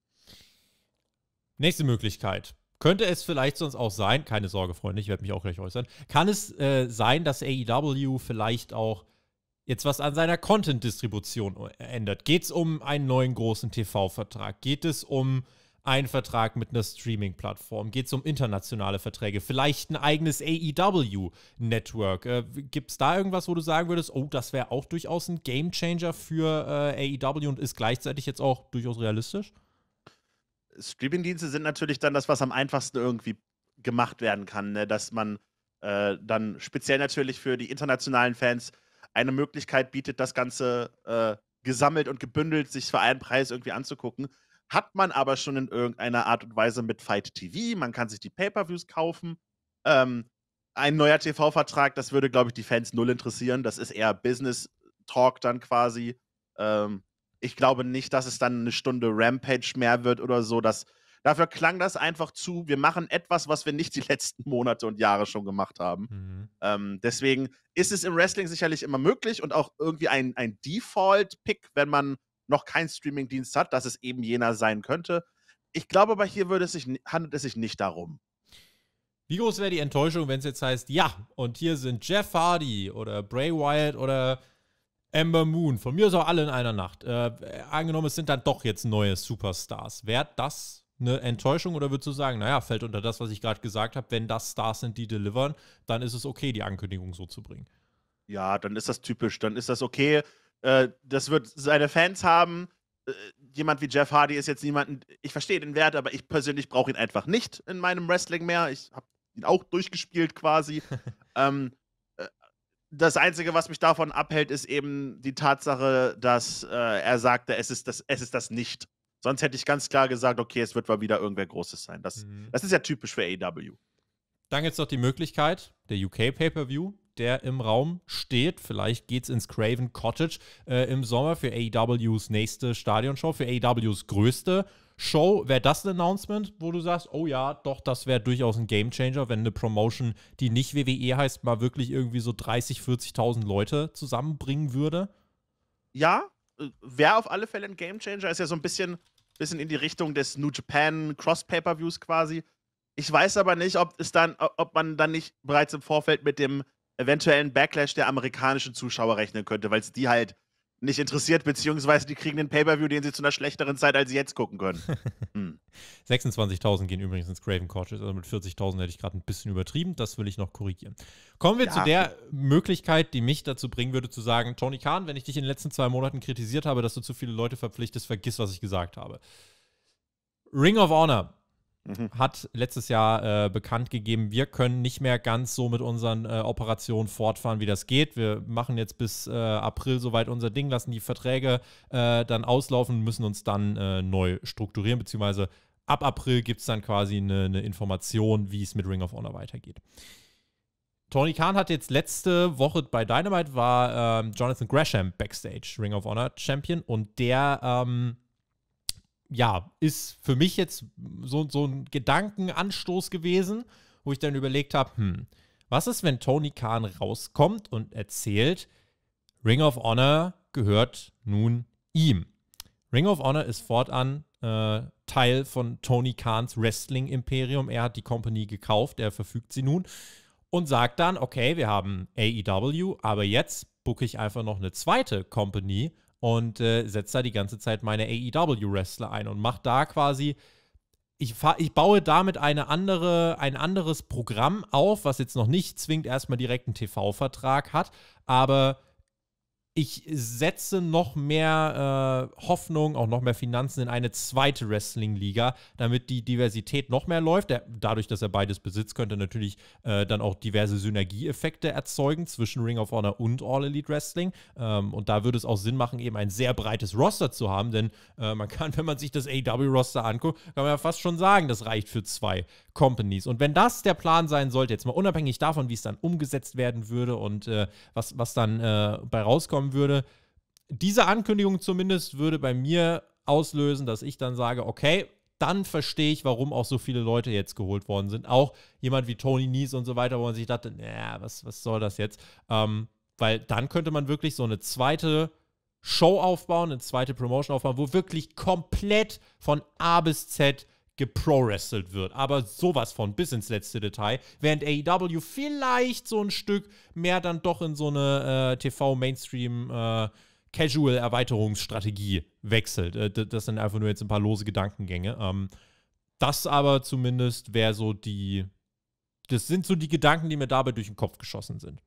Nächste Möglichkeit. Könnte es vielleicht sonst auch sein, keine Sorge, Freunde, ich werde mich auch gleich äußern, kann es äh, sein, dass AEW vielleicht auch jetzt was an seiner Content-Distribution äh, ändert? Geht es um einen neuen großen TV-Vertrag? Geht es um ein Vertrag mit einer Streaming-Plattform? Geht es um internationale Verträge? Vielleicht ein eigenes AEW-Network? Äh, Gibt es da irgendwas, wo du sagen würdest, oh, das wäre auch durchaus ein Gamechanger für äh, AEW und ist gleichzeitig jetzt auch durchaus realistisch? Streaming-Dienste sind natürlich dann das, was am einfachsten irgendwie gemacht werden kann, ne? dass man äh, dann speziell natürlich für die internationalen Fans eine Möglichkeit bietet, das Ganze äh, gesammelt und gebündelt sich für einen Preis irgendwie anzugucken hat man aber schon in irgendeiner Art und Weise mit Fight TV. Man kann sich die Pay-per-Views kaufen. Ähm, ein neuer TV-Vertrag, das würde, glaube ich, die Fans null interessieren. Das ist eher Business-Talk dann quasi. Ähm, ich glaube nicht, dass es dann eine Stunde Rampage mehr wird oder so. Das, dafür klang das einfach zu. Wir machen etwas, was wir nicht die *laughs* letzten Monate und Jahre schon gemacht haben. Mhm. Ähm, deswegen ist es im Wrestling sicherlich immer möglich und auch irgendwie ein, ein Default-Pick, wenn man noch keinen Streamingdienst hat, dass es eben jener sein könnte. Ich glaube aber, hier es sich, handelt es sich nicht darum. Wie groß wäre die Enttäuschung, wenn es jetzt heißt, ja, und hier sind Jeff Hardy oder Bray Wyatt oder Amber Moon, von mir aus auch alle in einer Nacht. Äh, angenommen, es sind dann doch jetzt neue Superstars. Wäre das eine Enttäuschung oder würdest du sagen, naja, fällt unter das, was ich gerade gesagt habe, wenn das Stars sind, die delivern, dann ist es okay, die Ankündigung so zu bringen? Ja, dann ist das typisch, dann ist das okay. Äh, das wird seine Fans haben. Äh, jemand wie Jeff Hardy ist jetzt niemand, ich verstehe den Wert, aber ich persönlich brauche ihn einfach nicht in meinem Wrestling mehr. Ich habe ihn auch durchgespielt quasi. *laughs* ähm, äh, das Einzige, was mich davon abhält, ist eben die Tatsache, dass äh, er sagte, es ist, das, es ist das nicht. Sonst hätte ich ganz klar gesagt, okay, es wird mal wieder irgendwer Großes sein. Das, mhm. das ist ja typisch für AEW. Dann gibt es noch die Möglichkeit, der UK Pay-Per-View, der im Raum steht. Vielleicht geht es ins Craven Cottage äh, im Sommer für AEWs nächste Stadionshow, für AEWs größte Show. Wäre das ein Announcement, wo du sagst, oh ja, doch, das wäre durchaus ein Gamechanger, wenn eine Promotion, die nicht WWE heißt, mal wirklich irgendwie so 30, 40.000 Leute zusammenbringen würde? Ja, äh, wäre auf alle Fälle ein Gamechanger. Ist ja so ein bisschen, bisschen in die Richtung des New Japan cross paper views quasi. Ich weiß aber nicht, ob, es dann, ob man dann nicht bereits im Vorfeld mit dem eventuellen Backlash der amerikanischen Zuschauer rechnen könnte, weil es die halt nicht interessiert, beziehungsweise die kriegen den Pay-Per-View, den sie zu einer schlechteren Zeit als sie jetzt gucken können. *laughs* Hm. 26.000 gehen übrigens ins Craven Courtship, also mit 40.000 hätte ich gerade ein bisschen übertrieben, das will ich noch korrigieren. Kommen wir ja. zu der Möglichkeit, die mich dazu bringen würde, zu sagen, Tony Khan, wenn ich dich in den letzten zwei Monaten kritisiert habe, dass du zu viele Leute verpflichtest, vergiss, was ich gesagt habe. Ring of Honor Mhm. hat letztes Jahr äh, bekannt gegeben, wir können nicht mehr ganz so mit unseren äh, Operationen fortfahren, wie das geht. Wir machen jetzt bis äh, April soweit unser Ding, lassen die Verträge äh, dann auslaufen, müssen uns dann äh, neu strukturieren, beziehungsweise ab April gibt es dann quasi eine ne Information, wie es mit Ring of Honor weitergeht. Tony Khan hat jetzt letzte Woche bei Dynamite war ähm, Jonathan Gresham Backstage Ring of Honor Champion und der ähm, ja, ist für mich jetzt so, so ein Gedankenanstoß gewesen, wo ich dann überlegt habe, hm, was ist, wenn Tony Khan rauskommt und erzählt, Ring of Honor gehört nun ihm. Ring of Honor ist fortan äh, Teil von Tony Khans Wrestling-Imperium. Er hat die Company gekauft, er verfügt sie nun und sagt dann, okay, wir haben AEW, aber jetzt bucke ich einfach noch eine zweite Company und äh, setze da die ganze Zeit meine AEW-Wrestler ein und mache da quasi. Ich, ich baue damit eine andere, ein anderes Programm auf, was jetzt noch nicht zwingend erstmal direkt einen TV-Vertrag hat, aber ich setze noch mehr äh, Hoffnung, auch noch mehr Finanzen in eine zweite Wrestling-Liga, damit die Diversität noch mehr läuft. Der, dadurch, dass er beides besitzt, könnte er natürlich äh, dann auch diverse Synergieeffekte erzeugen zwischen Ring of Honor und All Elite Wrestling. Ähm, und da würde es auch Sinn machen, eben ein sehr breites Roster zu haben, denn äh, man kann, *laughs* wenn man sich das aew roster anguckt, kann man ja fast schon sagen, das reicht für zwei Companies. Und wenn das der Plan sein sollte, jetzt mal unabhängig davon, wie es dann umgesetzt werden würde und äh, was, was dann äh, bei rauskommen würde, diese Ankündigung zumindest würde bei mir auslösen, dass ich dann sage, okay, dann verstehe ich, warum auch so viele Leute jetzt geholt worden sind. Auch jemand wie Tony Nies und so weiter, wo man sich dachte, naja, was, was soll das jetzt? Ähm, weil dann könnte man wirklich so eine zweite Show aufbauen, eine zweite Promotion aufbauen, wo wirklich komplett von A bis Z gepro-wrestelt wird. Aber sowas von, bis ins letzte Detail. Während AEW vielleicht so ein Stück mehr dann doch in so eine äh, TV-Mainstream- äh, Casual-Erweiterungsstrategie wechselt. Äh, das sind einfach nur jetzt ein paar lose Gedankengänge. Ähm, das aber zumindest wäre so die. Das sind so die Gedanken, die mir dabei durch den Kopf geschossen sind.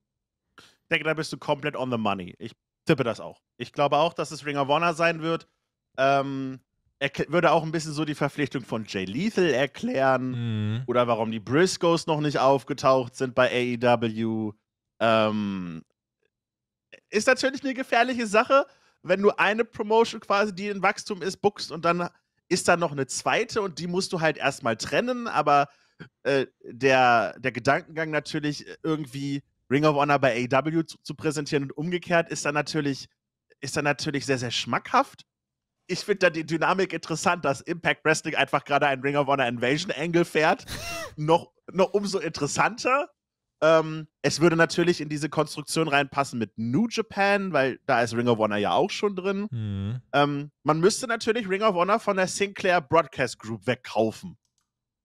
Ich denke, da bist du komplett on the money. Ich tippe das auch. Ich glaube auch, dass es Ring of Honor sein wird. Ähm, er würde auch ein bisschen so die Verpflichtung von Jay Lethal erklären mhm. oder warum die Briscoes noch nicht aufgetaucht sind bei AEW. Ähm, ist natürlich eine gefährliche Sache, wenn du eine Promotion quasi, die in Wachstum ist, buckst und dann ist da noch eine zweite und die musst du halt erstmal trennen, aber äh, der, der Gedankengang natürlich irgendwie Ring of Honor bei AEW zu, zu präsentieren und umgekehrt ist dann natürlich ist dann natürlich sehr, sehr schmackhaft ich finde da die Dynamik interessant, dass Impact Wrestling einfach gerade einen Ring of Honor Invasion Angle fährt. *laughs* noch, noch umso interessanter. Ähm, es würde natürlich in diese Konstruktion reinpassen mit New Japan, weil da ist Ring of Honor ja auch schon drin. Mhm. Ähm, man müsste natürlich Ring of Honor von der Sinclair Broadcast Group wegkaufen.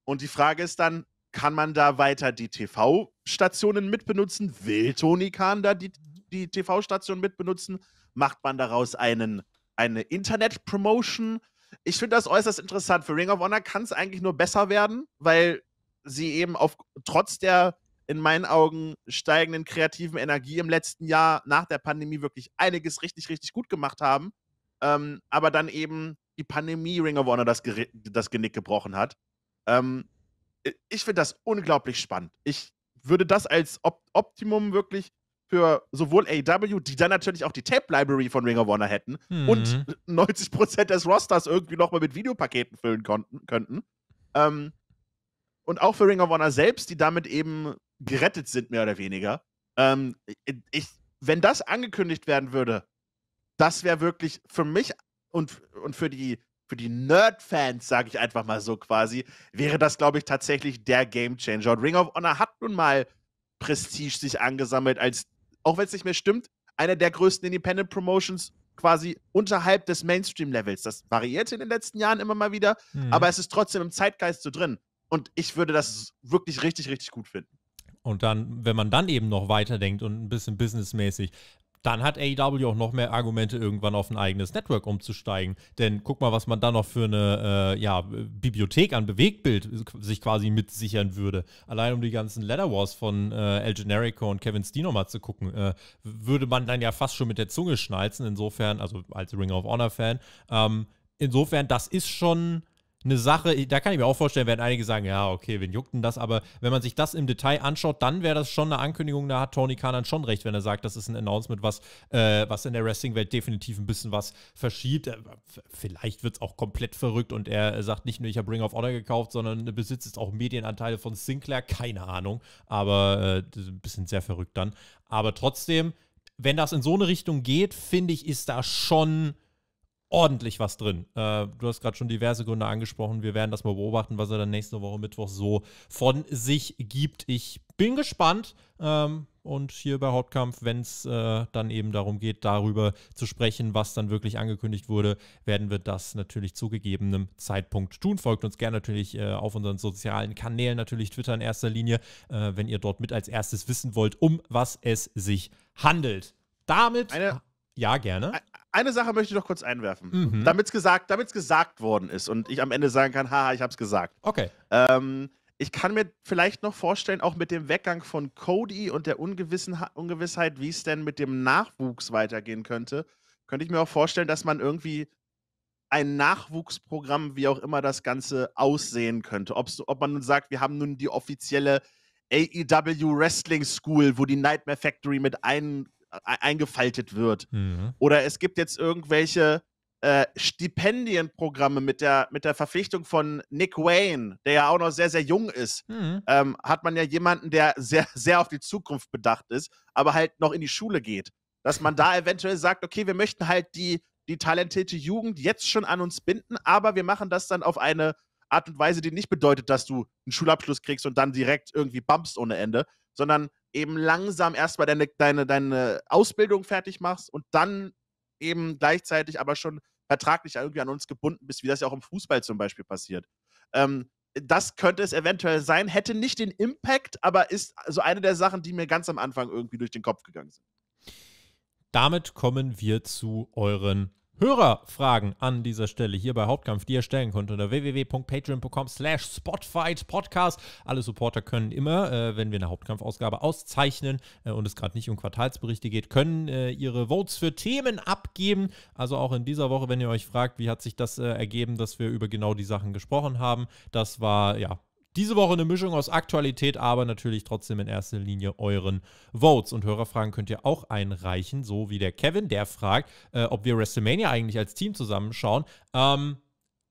Und die Frage ist dann, kann man da weiter die TV-Stationen mitbenutzen? Will Tony Khan da die, die TV-Station mitbenutzen? Macht man daraus einen eine Internet-Promotion. Ich finde das äußerst interessant. Für Ring of Honor kann es eigentlich nur besser werden, weil sie eben auf trotz der in meinen Augen steigenden kreativen Energie im letzten Jahr nach der Pandemie wirklich einiges richtig, richtig gut gemacht haben. Ähm, aber dann eben die Pandemie Ring of Honor das, das Genick gebrochen hat. Ähm, ich finde das unglaublich spannend. Ich würde das als Op Optimum wirklich für sowohl AEW, die dann natürlich auch die Tape-Library von Ring of Honor hätten mhm. und 90% des Rosters irgendwie nochmal mit Videopaketen füllen konnten, könnten. Ähm, und auch für Ring of Honor selbst, die damit eben gerettet sind, mehr oder weniger. Ähm, ich, wenn das angekündigt werden würde, das wäre wirklich für mich und, und für die, für die Nerd-Fans, sage ich einfach mal so quasi, wäre das, glaube ich, tatsächlich der Game Changer. Und Ring of Honor hat nun mal Prestige sich angesammelt als auch wenn es nicht mehr stimmt, einer der größten Independent Promotions quasi unterhalb des Mainstream-Levels. Das variierte in den letzten Jahren immer mal wieder, mhm. aber es ist trotzdem im Zeitgeist so drin. Und ich würde das hm. wirklich richtig, richtig gut finden. Und dann, wenn man dann eben noch weiterdenkt und ein bisschen businessmäßig dann hat AEW auch noch mehr Argumente, irgendwann auf ein eigenes Network umzusteigen. Denn guck mal, was man da noch für eine äh, ja, Bibliothek an Bewegtbild sich quasi mitsichern würde. Allein um die ganzen Letter Wars von äh, El Generico und Kevin Stino mal zu gucken, äh, würde man dann ja fast schon mit der Zunge schnalzen. Insofern, also als Ring of Honor-Fan. Ähm, insofern, das ist schon eine Sache, da kann ich mir auch vorstellen, werden einige sagen, ja, okay, wen juckt denn das? Aber wenn man sich das im Detail anschaut, dann wäre das schon eine Ankündigung, da hat Tony Khan dann schon recht, wenn er sagt, das ist ein Announcement, was, äh, was in der Wrestling-Welt definitiv ein bisschen was verschiebt. Äh, vielleicht wird es auch komplett verrückt und er äh, sagt nicht nur, ich habe Ring of Honor gekauft, sondern besitzt jetzt auch Medienanteile von Sinclair, keine Ahnung, aber äh, ein bisschen sehr verrückt dann. Aber trotzdem, wenn das in so eine Richtung geht, finde ich, ist da schon ordentlich was drin. Äh, du hast gerade schon diverse Gründe angesprochen. Wir werden das mal beobachten, was er dann nächste Woche Mittwoch so von sich gibt. Ich bin gespannt. Ähm, und hier bei Hauptkampf, wenn es äh, dann eben darum geht, darüber zu sprechen, was dann wirklich angekündigt wurde, werden wir das natürlich zu gegebenem Zeitpunkt tun. Folgt uns gerne natürlich äh, auf unseren sozialen Kanälen, natürlich Twitter in erster Linie, äh, wenn ihr dort mit als erstes wissen wollt, um was es sich handelt. Damit. Eine ja, gerne. Eine Sache möchte ich noch kurz einwerfen, mhm. damit es gesagt, gesagt worden ist und ich am Ende sagen kann, haha, ich habe es gesagt. Okay. Ähm, ich kann mir vielleicht noch vorstellen, auch mit dem Weggang von Cody und der Ungewissen Ungewissheit, wie es denn mit dem Nachwuchs weitergehen könnte, könnte ich mir auch vorstellen, dass man irgendwie ein Nachwuchsprogramm, wie auch immer das Ganze aussehen könnte. Ob's, ob man nun sagt, wir haben nun die offizielle AEW Wrestling School, wo die Nightmare Factory mit ein, E-, eingefaltet wird. Mhm. Oder es gibt jetzt irgendwelche äh, Stipendienprogramme mit der, mit der Verpflichtung von Nick Wayne, der ja auch noch sehr, sehr jung ist, mhm. ähm, hat man ja jemanden, der sehr, sehr auf die Zukunft bedacht ist, aber halt noch in die Schule geht. Dass man da *laughs* eventuell sagt, okay, wir möchten halt die, die talentierte Jugend jetzt schon an uns binden, aber wir machen das dann auf eine Art und Weise, die nicht bedeutet, dass du einen Schulabschluss kriegst und dann direkt irgendwie bumpst ohne Ende, sondern eben langsam erstmal deine, deine, deine Ausbildung fertig machst und dann eben gleichzeitig aber schon vertraglich irgendwie an uns gebunden bist, wie das ja auch im Fußball zum Beispiel passiert. Ähm, das könnte es eventuell sein, hätte nicht den Impact, aber ist so eine der Sachen, die mir ganz am Anfang irgendwie durch den Kopf gegangen sind. Damit kommen wir zu euren Hörerfragen an dieser Stelle hier bei Hauptkampf, die ihr stellen könnt unter www.patreon.com slash spotfightpodcast. Alle Supporter können immer, äh, wenn wir eine Hauptkampfausgabe auszeichnen äh, und es gerade nicht um Quartalsberichte geht, können äh, ihre Votes für Themen abgeben. Also auch in dieser Woche, wenn ihr euch fragt, wie hat sich das äh, ergeben, dass wir über genau die Sachen gesprochen haben. Das war ja diese Woche eine Mischung aus Aktualität, aber natürlich trotzdem in erster Linie euren Votes. Und Hörerfragen könnt ihr auch einreichen, so wie der Kevin, der fragt, äh, ob wir WrestleMania eigentlich als Team zusammenschauen. Ähm,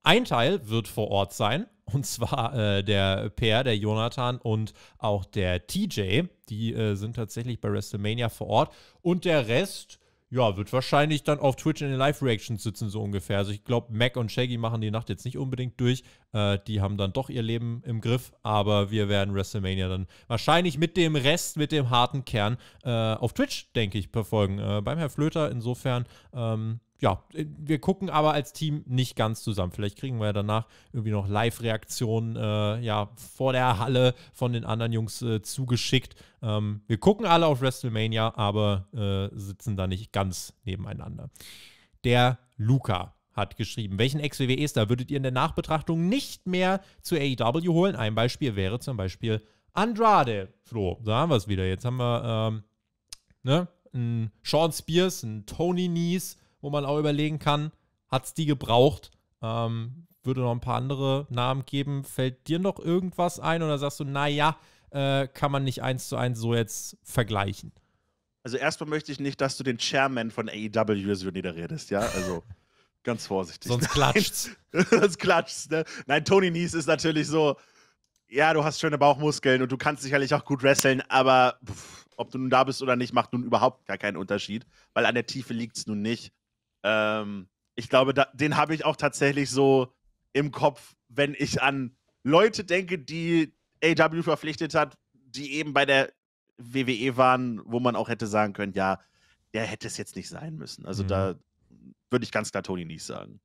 ein Teil wird vor Ort sein, *laughs* und zwar äh, der Per, der Jonathan und auch der TJ. Die äh, sind tatsächlich bei WrestleMania vor Ort. Und der Rest ja, wird wahrscheinlich dann auf Twitch in den Live-Reactions sitzen, so ungefähr. Also ich glaube, Mac und Shaggy machen die Nacht jetzt nicht unbedingt durch. Äh, die haben dann doch ihr Leben im Griff, aber wir werden WrestleMania dann wahrscheinlich mit dem Rest, mit dem harten Kern äh, auf Twitch, denke ich, verfolgen. Äh, beim Herr Flöter insofern. Ähm, ja, äh, wir gucken aber als Team nicht ganz zusammen. Vielleicht kriegen wir ja danach irgendwie noch Live-Reaktionen äh, ja, vor der Halle von den anderen Jungs äh, zugeschickt. Ähm, wir gucken alle auf WrestleMania, aber äh, sitzen da nicht ganz nebeneinander. Der Luca hat geschrieben, welchen Ex-WWE-Star würdet ihr in der Nachbetrachtung nicht mehr zu AEW holen? Ein Beispiel wäre zum Beispiel Andrade. Flo, da haben wir es wieder. Jetzt haben wir ähm, ne? einen Sean Spears, einen Tony Nies, wo man auch überlegen kann, hat es die gebraucht? Ähm, würde noch ein paar andere Namen geben. Fällt dir noch irgendwas ein oder sagst du, naja, äh, kann man nicht eins zu eins so jetzt vergleichen? Also erstmal möchte ich nicht, dass du den Chairman von AEW so niederredest, ja? Also ganz vorsichtig. Sonst klatscht's. *laughs* Sonst klatscht's, ne? Nein, Tony Nies ist natürlich so, ja, du hast schöne Bauchmuskeln und du kannst sicherlich auch gut wresteln, aber pff, ob du nun da bist oder nicht, macht nun überhaupt gar keinen Unterschied, weil an der Tiefe liegt's nun nicht. Ähm, ich glaube, da, den habe ich auch tatsächlich so im Kopf, wenn ich an Leute denke, die AW verpflichtet hat, die eben bei der WWE waren, wo man auch hätte sagen können, ja, der hätte es jetzt nicht sein müssen. Also mhm. da würde ich ganz klar Tony nicht sagen.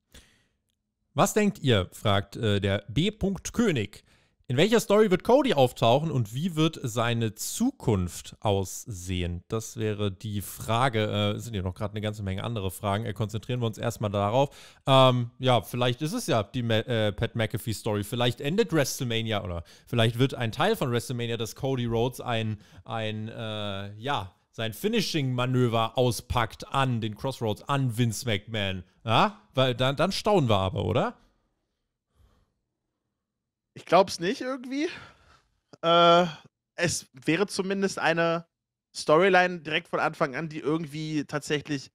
Was denkt ihr, fragt äh, der B. König. In welcher Story wird Cody auftauchen und wie wird seine Zukunft aussehen? Das wäre die Frage. Äh, sind ja noch gerade eine ganze Menge andere Fragen. Äh, konzentrieren wir uns erstmal darauf. Ähm, ja, vielleicht ist es ja die äh, Pat McAfee Story. Vielleicht endet WrestleMania oder vielleicht wird ein Teil von WrestleMania, dass Cody Rhodes ein, ein äh, ja, sein Finishing-Manöver auspackt an den Crossroads, an Vince McMahon. Ja? Weil dann, dann staunen wir aber, oder? Ich glaube es nicht irgendwie. Äh, es wäre zumindest eine Storyline direkt von Anfang an, die irgendwie tatsächlich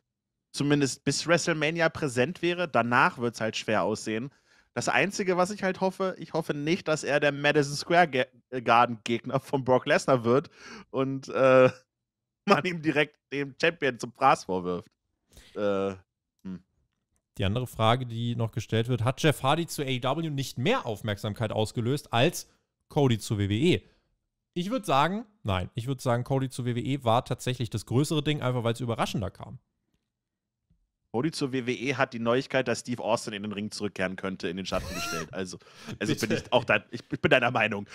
zumindest bis WrestleMania präsent wäre. Danach wird es halt schwer aussehen. Das Einzige, was ich halt hoffe, ich hoffe nicht, dass er der Madison Square äh, Garden Gegner von Brock Lesnar wird und äh, *laughs* man ihm direkt dem Champion zum Fraß vorwirft. Äh, die andere Frage, die noch gestellt wird, hat Jeff Hardy zu AEW nicht mehr Aufmerksamkeit ausgelöst als Cody zu WWE? Ich würde sagen, nein. Ich würde sagen, Cody zu WWE war tatsächlich das größere Ding, einfach weil es überraschender kam. Cody zur WWE hat die Neuigkeit, dass Steve Austin in den Ring zurückkehren könnte, in den Schatten gestellt. Also, also *laughs* bin ich auch da, ich bin deiner Meinung.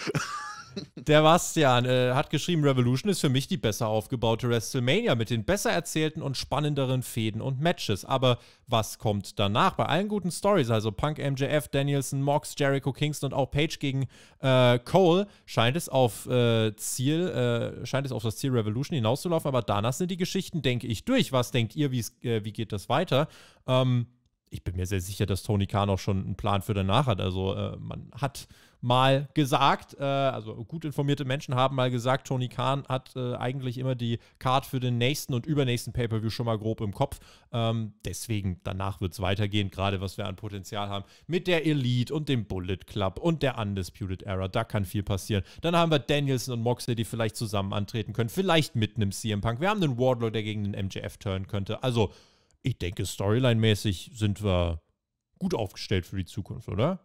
Der Bastian äh, hat geschrieben, Revolution ist für mich die besser aufgebaute WrestleMania mit den besser erzählten und spannenderen Fäden und Matches. Aber was kommt danach? Bei allen guten Stories, also Punk, MJF, Danielson, Mox, Jericho, Kingston und auch Page gegen äh, Cole, scheint es auf äh, Ziel, äh, scheint es auf das Ziel Revolution hinauszulaufen. Aber danach sind die Geschichten, denke ich, durch. Was denkt ihr, äh, wie geht das weiter? Ähm, ich bin mir sehr sicher, dass Tony Khan auch schon einen Plan für danach hat. Also äh, man hat mal gesagt, äh, also gut informierte Menschen haben mal gesagt, Tony Khan hat äh, eigentlich immer die Card für den nächsten und übernächsten Pay-Per-View schon mal grob im Kopf. Ähm, deswegen, danach wird es weitergehen, gerade was wir an Potenzial haben. Mit der Elite und dem Bullet Club und der Undisputed Era, da kann viel passieren. Dann haben wir Danielson und Moxley, die vielleicht zusammen antreten können, vielleicht mit einem CM Punk. Wir haben einen Wardlow, der gegen den MJF turnen könnte. Also, ich denke, Storyline-mäßig sind wir gut aufgestellt für die Zukunft, oder?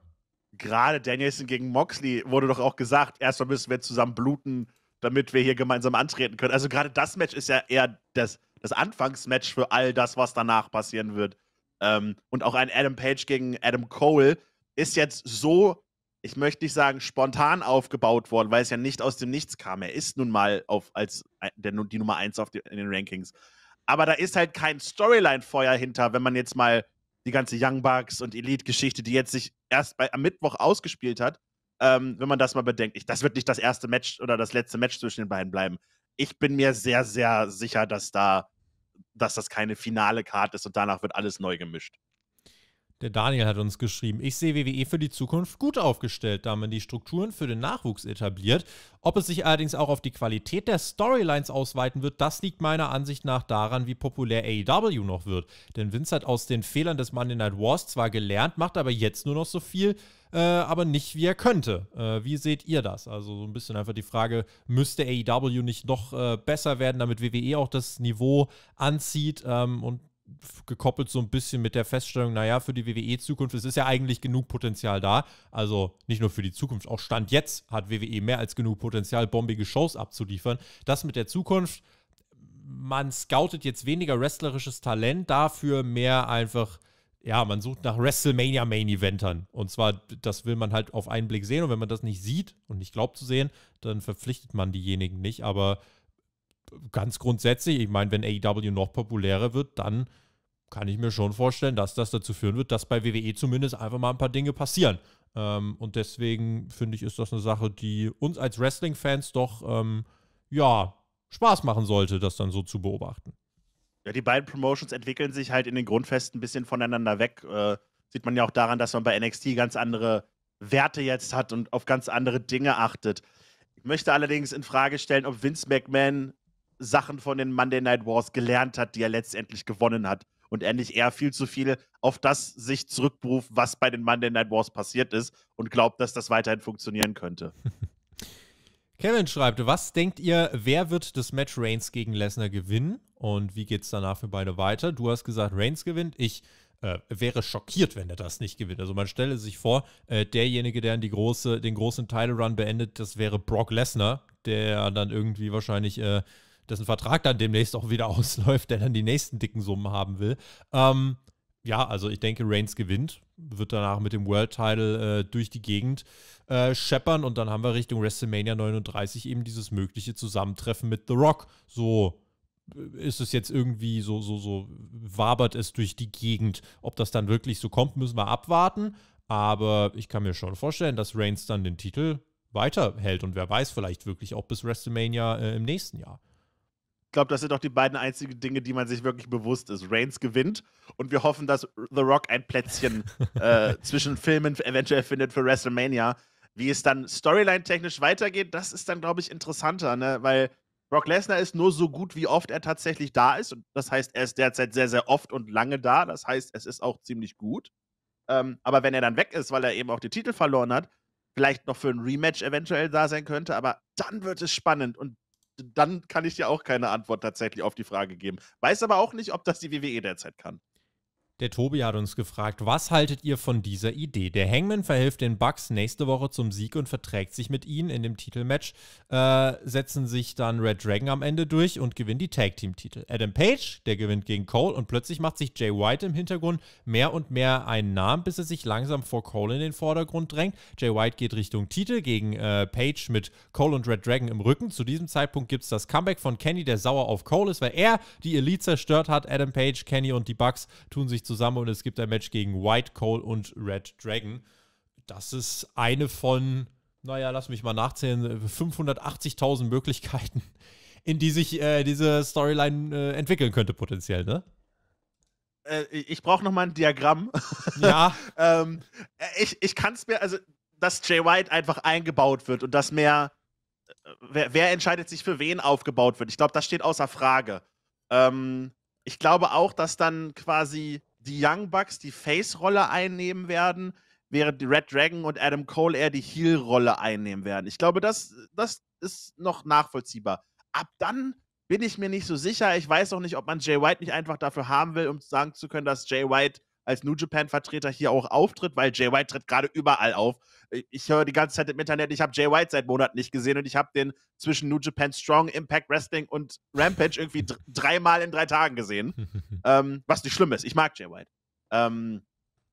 gerade Danielson gegen Moxley wurde doch auch gesagt, erstmal müssen wir zusammen bluten, damit wir hier gemeinsam antreten können. Also gerade das Match ist ja eher das, das Anfangsmatch für all das, was danach passieren wird. Ähm, und auch ein Adam Page gegen Adam Cole ist jetzt so, ich möchte nicht sagen, spontan aufgebaut worden, weil es ja nicht aus dem Nichts kam. Er ist nun mal auf, als äh, der, die Nummer 1 in den Rankings. Aber da ist halt kein Storyline-Feuer hinter, wenn man jetzt mal die ganze Young Bucks und Elite-Geschichte, die jetzt sich erst bei, am Mittwoch ausgespielt hat, ähm, wenn man das mal bedenkt. Ich, das wird nicht das erste Match oder das letzte Match zwischen den beiden bleiben. Ich bin mir sehr, sehr sicher, dass da, dass das keine finale Karte ist und danach wird alles neu gemischt. Der Daniel hat uns geschrieben, ich sehe WWE für die Zukunft gut aufgestellt, da man die Strukturen für den Nachwuchs etabliert. Ob es sich allerdings auch auf die Qualität der Storylines ausweiten wird, das liegt meiner Ansicht nach daran, wie populär AEW noch wird. Denn Vince hat aus den Fehlern des Monday Night Wars zwar gelernt, macht aber jetzt nur noch so viel, äh, aber nicht wie er könnte. Äh, wie seht ihr das? Also so ein bisschen einfach die Frage, müsste AEW nicht noch äh, besser werden, damit WWE auch das Niveau anzieht ähm, und gekoppelt so ein bisschen mit der Feststellung, naja, für die WWE-Zukunft, es ist ja eigentlich genug Potenzial da. Also nicht nur für die Zukunft, auch Stand jetzt hat WWE mehr als genug Potenzial, bombige Shows abzuliefern. Das mit der Zukunft, man scoutet jetzt weniger wrestlerisches Talent, dafür mehr einfach ja, man sucht nach WrestleMania Main Eventern. Und zwar, das will man halt auf einen Blick sehen. Und wenn man das nicht sieht und nicht glaubt zu sehen, dann verpflichtet man diejenigen nicht. Aber ganz grundsätzlich, ich meine, wenn AEW noch populärer wird, dann kann ich mir schon vorstellen, dass das dazu führen wird, dass bei WWE zumindest einfach mal ein paar Dinge passieren. Ähm, und deswegen finde ich, ist das eine Sache, die uns als Wrestling-Fans doch, ähm, ja, Spaß machen sollte, das dann so zu beobachten. Ja, die beiden Promotions entwickeln sich halt in den Grundfesten ein bisschen voneinander weg. Äh, sieht man ja auch daran, dass man bei NXT ganz andere Werte jetzt hat und auf ganz andere Dinge achtet. Ich möchte allerdings in Frage stellen, ob Vince McMahon Sachen von den Monday Night Wars gelernt hat, die er letztendlich gewonnen hat. Und er nicht eher viel zu viel auf das sich zurückberuft, was bei den Monday Night Wars passiert ist und glaubt, dass das weiterhin funktionieren könnte. *laughs* Kevin schreibt, was denkt ihr, wer wird das Match Reigns gegen Lesnar gewinnen und wie geht es danach für beide weiter? Du hast gesagt, Reigns gewinnt. Ich äh, wäre schockiert, wenn er das nicht gewinnt. Also man stelle sich vor, äh, derjenige, der große, den großen Title Run beendet, das wäre Brock Lesnar, der dann irgendwie wahrscheinlich äh, dessen Vertrag dann demnächst auch wieder *laughs* ausläuft, der dann die nächsten dicken Summen haben will. Ähm, ja, also ich denke, Reigns gewinnt, wird danach mit dem World Title äh, durch die Gegend äh, scheppern und dann haben wir Richtung WrestleMania 39 eben dieses mögliche Zusammentreffen mit The Rock. So äh, ist es jetzt irgendwie so, so, so wabert es durch die Gegend. Ob das dann wirklich so kommt, müssen wir abwarten. Aber ich kann mir schon vorstellen, dass Reigns dann den Titel weiterhält und wer weiß, vielleicht wirklich auch bis WrestleMania äh, im nächsten Jahr glaube, das sind doch die beiden einzigen Dinge, die man sich wirklich bewusst ist. Reigns gewinnt und wir hoffen, dass The Rock ein Plätzchen *laughs* äh, zwischen Filmen eventuell findet für WrestleMania. Wie es dann storyline-technisch weitergeht, das ist dann, glaube ich, interessanter, ne? weil Brock Lesnar ist nur so gut, wie oft er tatsächlich da ist. Und das heißt, er ist derzeit sehr, sehr oft und lange da. Das heißt, es ist auch ziemlich gut. Ähm, aber wenn er dann weg ist, weil er eben auch die Titel verloren hat, vielleicht noch für ein Rematch eventuell da sein könnte. Aber dann wird es spannend. Und dann kann ich dir auch keine Antwort tatsächlich auf die Frage geben. Weiß aber auch nicht, ob das die WWE derzeit kann. Der Tobi hat uns gefragt, was haltet ihr von dieser Idee? Der Hangman verhilft den Bucks nächste Woche zum Sieg und verträgt sich mit ihnen in dem Titelmatch. Äh, setzen sich dann Red Dragon am Ende durch und gewinnt die Tag Team Titel. Adam Page, der gewinnt gegen Cole und plötzlich macht sich Jay White im Hintergrund mehr und mehr einen Namen, bis er sich langsam vor Cole in den Vordergrund drängt. Jay White geht Richtung Titel gegen äh, Page mit Cole und Red Dragon im Rücken. Zu diesem Zeitpunkt gibt es das Comeback von Kenny, der sauer auf Cole ist, weil er die Elite zerstört hat. Adam Page, Kenny und die Bucks tun sich zusammen und es gibt ein Match gegen White Cole und Red Dragon. Das ist eine von, naja, lass mich mal nachzählen, 580.000 Möglichkeiten, *laughs* in die sich äh, diese Storyline äh, entwickeln könnte potenziell, ne? Äh, ich brauche nochmal ein Diagramm. *laughs* Ja. ähm, äh, ich ich kann es mir, also, dass Jay White einfach eingebaut wird und dass mehr, äh, wer, wer entscheidet sich für wen aufgebaut wird. Ich glaube, das steht außer Frage. Ähm, ich glaube auch, dass dann quasi die Young Bucks die Face-Rolle einnehmen werden, während die Red Dragon und Adam Cole eher die Heel-Rolle einnehmen werden. Ich glaube, das, das ist noch nachvollziehbar. Ab dann bin ich mir nicht so sicher. Ich weiß auch nicht, ob man Jay White nicht einfach dafür haben will, um sagen zu können, dass Jay White als New Japan-Vertreter hier auch auftritt, weil Jay White tritt gerade überall auf. Ich höre die ganze Zeit im Internet, ich habe Jay White seit Monaten nicht gesehen und ich habe den zwischen New Japan Strong, Impact Wrestling und Rampage irgendwie dreimal in drei Tagen gesehen. *laughs* ähm, was nicht schlimm ist, ich mag Jay White. Ähm,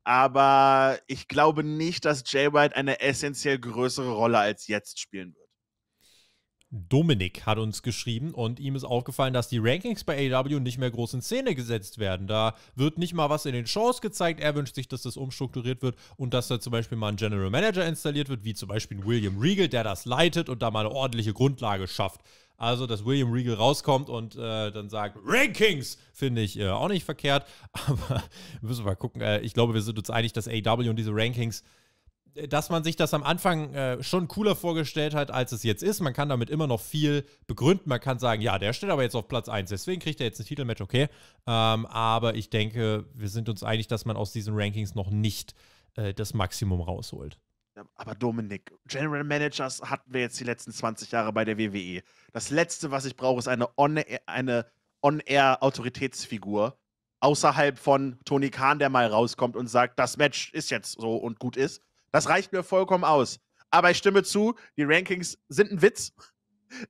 aber ich glaube nicht, dass Jay White eine essentiell größere Rolle als jetzt spielen wird. Dominik hat uns geschrieben und ihm ist aufgefallen, dass die Rankings bei AW nicht mehr groß in Szene gesetzt werden. Da wird nicht mal was in den Shows gezeigt. Er wünscht sich, dass das umstrukturiert wird und dass da zum Beispiel mal ein General Manager installiert wird, wie zum Beispiel William Regal, der das leitet und da mal eine ordentliche Grundlage schafft. Also, dass William Regal rauskommt und äh, dann sagt, Rankings, finde ich äh, auch nicht verkehrt. *laughs* Aber müssen wir mal gucken. Äh, ich glaube, wir sind uns einig, dass AW und diese Rankings dass man sich das am Anfang äh, schon cooler vorgestellt hat, als es jetzt ist. Man kann damit immer noch viel begründen. Man kann sagen, ja, der steht aber jetzt auf Platz 1, deswegen kriegt er jetzt ein Titelmatch, okay. Ähm, aber ich denke, wir sind uns einig, dass man aus diesen Rankings noch nicht äh, das Maximum rausholt. Aber Dominik, General Managers hatten wir jetzt die letzten 20 Jahre bei der WWE. Das Letzte, was ich brauche, ist eine On-Air-Autoritätsfigur. On außerhalb von Tony Khan, der mal rauskommt und sagt, das Match ist jetzt so und gut ist, das reicht mir vollkommen aus. Aber ich stimme zu, die Rankings sind ein Witz.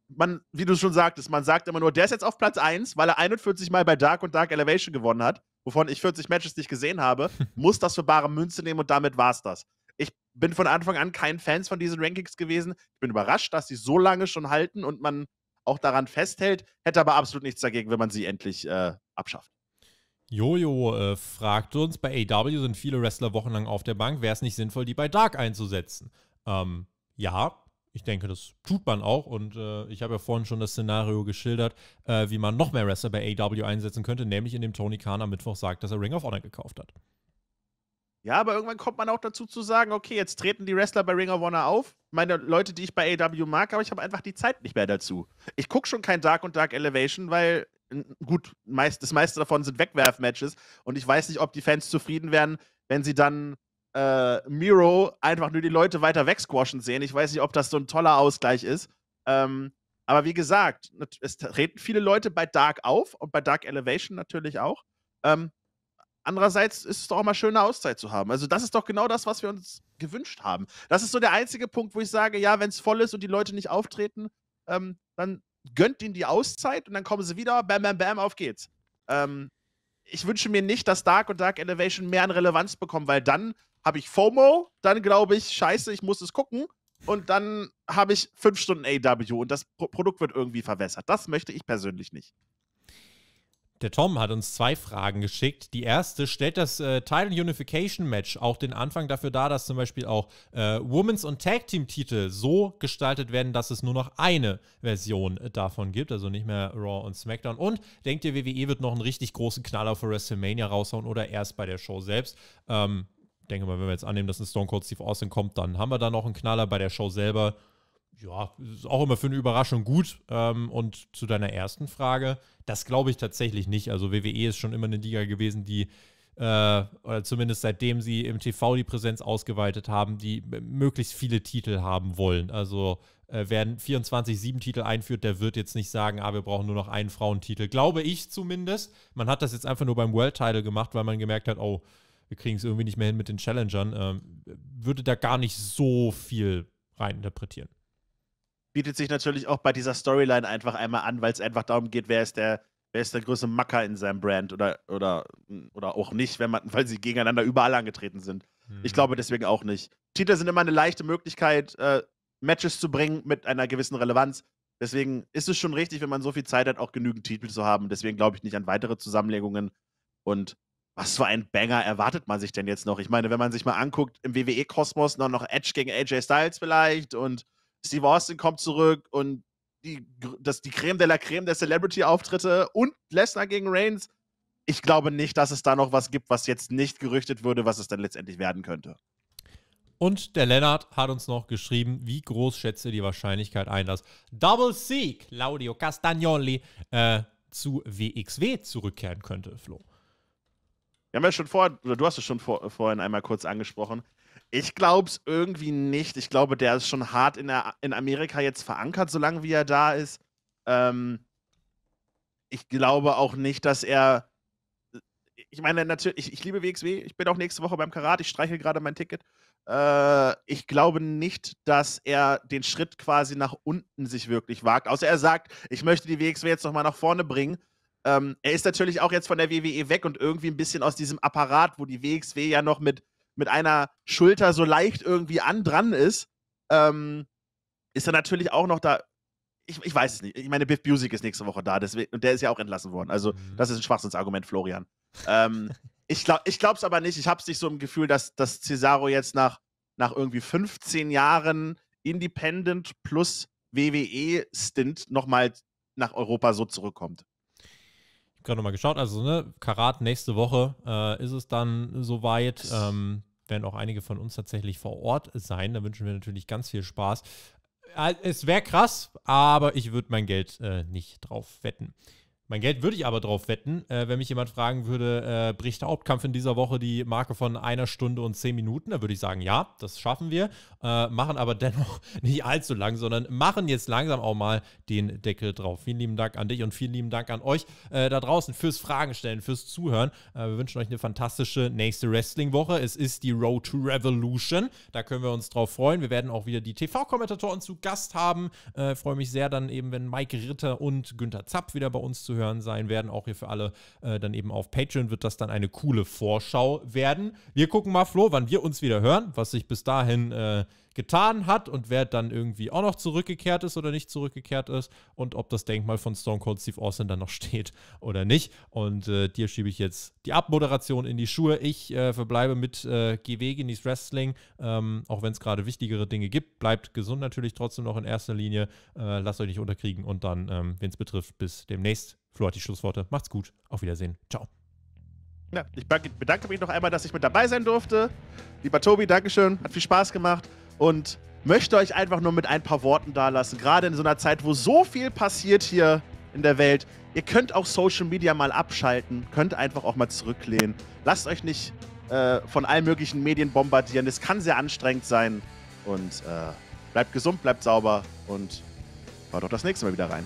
Man, wie du schon sagtest, man sagt immer nur, der ist jetzt auf Platz 1, weil er 41 Mal bei Dark und Dark Elevation gewonnen hat, wovon ich 40 Matches nicht gesehen habe, hm. muss das für bare Münze nehmen und damit war es das. Ich bin von Anfang an kein Fan von diesen Rankings gewesen. Ich bin überrascht, dass sie so lange schon halten und man auch daran festhält, hätte aber absolut nichts dagegen, wenn man sie endlich äh, abschafft. Jojo äh, fragt uns, bei AW sind viele Wrestler wochenlang auf der Bank, wäre es nicht sinnvoll, die bei Dark einzusetzen? Ähm, ja, ich denke, das tut man auch. Und äh, ich habe ja vorhin schon das Szenario geschildert, äh, wie man noch mehr Wrestler bei AW einsetzen könnte, nämlich indem Tony Khan am Mittwoch sagt, dass er Ring of Honor gekauft hat. Ja, aber irgendwann kommt man auch dazu zu sagen, okay, jetzt treten die Wrestler bei Ring of Honor auf. Meine Leute, die ich bei AW mag, aber ich habe einfach die Zeit nicht mehr dazu. Ich gucke schon kein Dark und Dark Elevation, weil gut, meist, das meiste davon sind Wegwerfmatches und ich weiß nicht, ob die Fans zufrieden wären, wenn sie dann äh, Miro einfach nur die Leute weiter wegsquashen sehen. Ich weiß nicht, ob das so ein toller Ausgleich ist. Ähm, aber wie gesagt, es treten viele Leute bei Dark auf und bei Dark Elevation natürlich auch. Ähm, andererseits ist es doch auch mal schöne Auszeit zu haben. Also, das ist doch genau das, was wir uns gewünscht haben. Das ist so der einzige Punkt, wo ich sage: Ja, wenn es voll ist und die Leute nicht auftreten, ähm, dann gönnt ihnen die Auszeit und dann kommen sie wieder, bam, bam, bam, auf geht's. Ähm, ich wünsche mir nicht, dass Dark und Dark Elevation mehr an Relevanz bekommen, weil dann habe ich FOMO, dann glaube ich, scheiße, ich muss es gucken und dann habe ich fünf Stunden AW und das Pro Produkt wird irgendwie verwässert. Das möchte ich persönlich nicht der Tom hat uns zwei Fragen geschickt. Die erste, stellt das äh, Title Unification Match auch den Anfang dafür dar, dass zum Beispiel auch äh, Women's und Tag Team Titel so gestaltet werden, dass es nur noch eine Version äh, davon gibt, also nicht mehr Raw und SmackDown. Und denkt ihr, WWE wird noch einen richtig großen Knaller für WrestleMania raushauen oder erst bei der Show selbst? Ähm, denke mal, wenn wir jetzt annehmen, dass ein Stone Cold Steve Austin kommt, dann haben wir da noch einen Knaller bei der Show selber ja, ist auch immer für eine Überraschung gut. Ähm, und zu deiner ersten Frage, das glaube ich tatsächlich nicht. Also WWE ist schon immer eine Liga gewesen, die, äh, oder zumindest seitdem sie im TV die Präsenz ausgeweitet haben, die möglichst viele Titel haben wollen. Also äh, wer 24-7 Titel einführt, der wird jetzt nicht sagen, ah, wir brauchen nur noch einen Frauentitel. Glaube ich zumindest. Man hat das jetzt einfach nur beim World Title gemacht, weil man gemerkt hat, oh, wir kriegen es irgendwie nicht mehr hin mit den Challengern. Ähm, würde da gar nicht so viel reininterpretieren bietet sich natürlich auch bei dieser Storyline einfach einmal an, weil es einfach darum geht, wer ist der, wer ist der größte Macker in seinem Brand oder, oder, oder auch nicht, wenn man, *laughs* weil sie gegeneinander überall angetreten sind. Mhm. Ich glaube deswegen auch nicht. Titel sind immer eine leichte Möglichkeit, äh, Matches zu bringen mit einer gewissen Relevanz. Deswegen ist es schon richtig, wenn man so viel Zeit hat, auch genügend Titel zu haben. Deswegen glaube ich nicht an weitere Zusammenlegungen. Und was für ein Banger erwartet man sich denn jetzt noch? Ich meine, wenn man sich mal anguckt, im WWE-Kosmos noch, noch Edge gegen AJ Styles vielleicht und Steve Austin kommt zurück und die, das, die Creme de la Creme der Celebrity-Auftritte und Lesnar gegen Reigns. Ich glaube nicht, dass es da noch was gibt, was jetzt nicht gerüchtet würde, was es dann letztendlich werden könnte. Und der Lennart hat uns noch geschrieben, wie groß schätze die Wahrscheinlichkeit ein, dass Double C, Claudio Castagnoli, äh, zu WXW zurückkehren könnte, Flo? Wir haben ja schon vorher, oder du hast es schon vor, vorhin einmal kurz angesprochen. Ich glaube es irgendwie nicht. Ich glaube, der ist schon hart in, der, in Amerika jetzt verankert, solange wie er da ist. Ähm, ich glaube auch nicht, dass er. Ich meine, natürlich, ich, ich, liebe WXW. Ich bin auch nächste Woche beim Karat. Ich streiche gerade mein Ticket. Äh, ich glaube nicht, dass er den Schritt quasi nach unten sich wirklich wagt. Außer er sagt, ich möchte die WXW jetzt nochmal nach vorne bringen. Ähm, er ist natürlich auch jetzt von der WWE weg und irgendwie ein bisschen aus diesem Apparat, wo die WXW ja noch mit mit einer Schulter so leicht irgendwie an dran ist, ähm, ist er natürlich auch noch da. Ich, ich weiß es nicht. Ich meine, Biff Music ist nächste Woche da, deswegen, und der ist ja auch entlassen worden. Also, mhm. das ist ein Schwachsinnsargument, Florian. ähm, *laughs* ich glaube ich aber nicht. Ich habe es nicht so im Gefühl, dass, dass Cesaro jetzt nach, nach irgendwie 15 Jahren Independent plus WWE-Stint nochmal nach Europa so zurückkommt gerade nochmal geschaut, also ne, Karat nächste Woche äh, ist es dann soweit. Ähm, werden auch einige von uns tatsächlich vor Ort sein. Da wünschen wir natürlich ganz viel Spaß. Äh, es wäre krass, aber ich würde mein Geld äh, nicht drauf wetten. Mein Geld würde ich aber drauf wetten, äh, wenn mich jemand fragen würde, äh, bricht Hauptkampf in dieser Woche die Marke von einer Stunde und zehn Minuten, Da würde ich sagen, ja, das schaffen wir, äh, machen aber dennoch *laughs* nicht allzu lang, sondern machen jetzt langsam auch mal den Deckel drauf. Vielen lieben Dank an dich und vielen lieben Dank an euch äh, da draußen fürs Fragen stellen, fürs Zuhören. Äh, wir wünschen euch eine fantastische nächste Wrestling-Woche. Es ist die Road to Revolution, da können wir uns drauf freuen. Wir werden auch wieder die TV-Kommentatoren zu Gast haben. Äh, freue mich sehr dann eben, wenn Mike Ritter und Günther Zapp wieder bei uns zu hören hören sein werden, auch hier für alle äh, dann eben auf Patreon wird das dann eine coole Vorschau werden. Wir gucken mal, Flo, wann wir uns wieder hören, was sich bis dahin äh, getan hat und wer dann irgendwie auch noch zurückgekehrt ist oder nicht zurückgekehrt ist und ob das Denkmal von Stone Cold Steve Austin dann noch *laughs* steht oder nicht. Und äh, dir schiebe ich jetzt die Abmoderation in die Schuhe. Ich äh, verbleibe mit äh, GW Genies Wrestling, ähm, auch wenn es gerade wichtigere Dinge gibt. Bleibt gesund natürlich trotzdem noch in erster Linie. Äh, lasst euch nicht unterkriegen und dann, ähm, wenn es betrifft, bis demnächst. Flo hat die Schlussworte. Macht's gut. Auf Wiedersehen. Ciao. Ja, ich bedanke mich noch einmal, dass ich mit dabei sein durfte. Lieber Tobi, Dankeschön. Hat viel Spaß gemacht und möchte euch einfach nur mit ein paar Worten da lassen. Gerade in so einer Zeit, wo so viel passiert hier in der Welt. Ihr könnt auch Social Media mal abschalten, könnt einfach auch mal zurücklehnen. Lasst euch nicht äh, von allen möglichen Medien bombardieren. Es kann sehr anstrengend sein. Und äh, bleibt gesund, bleibt sauber und hört auch das nächste Mal wieder rein.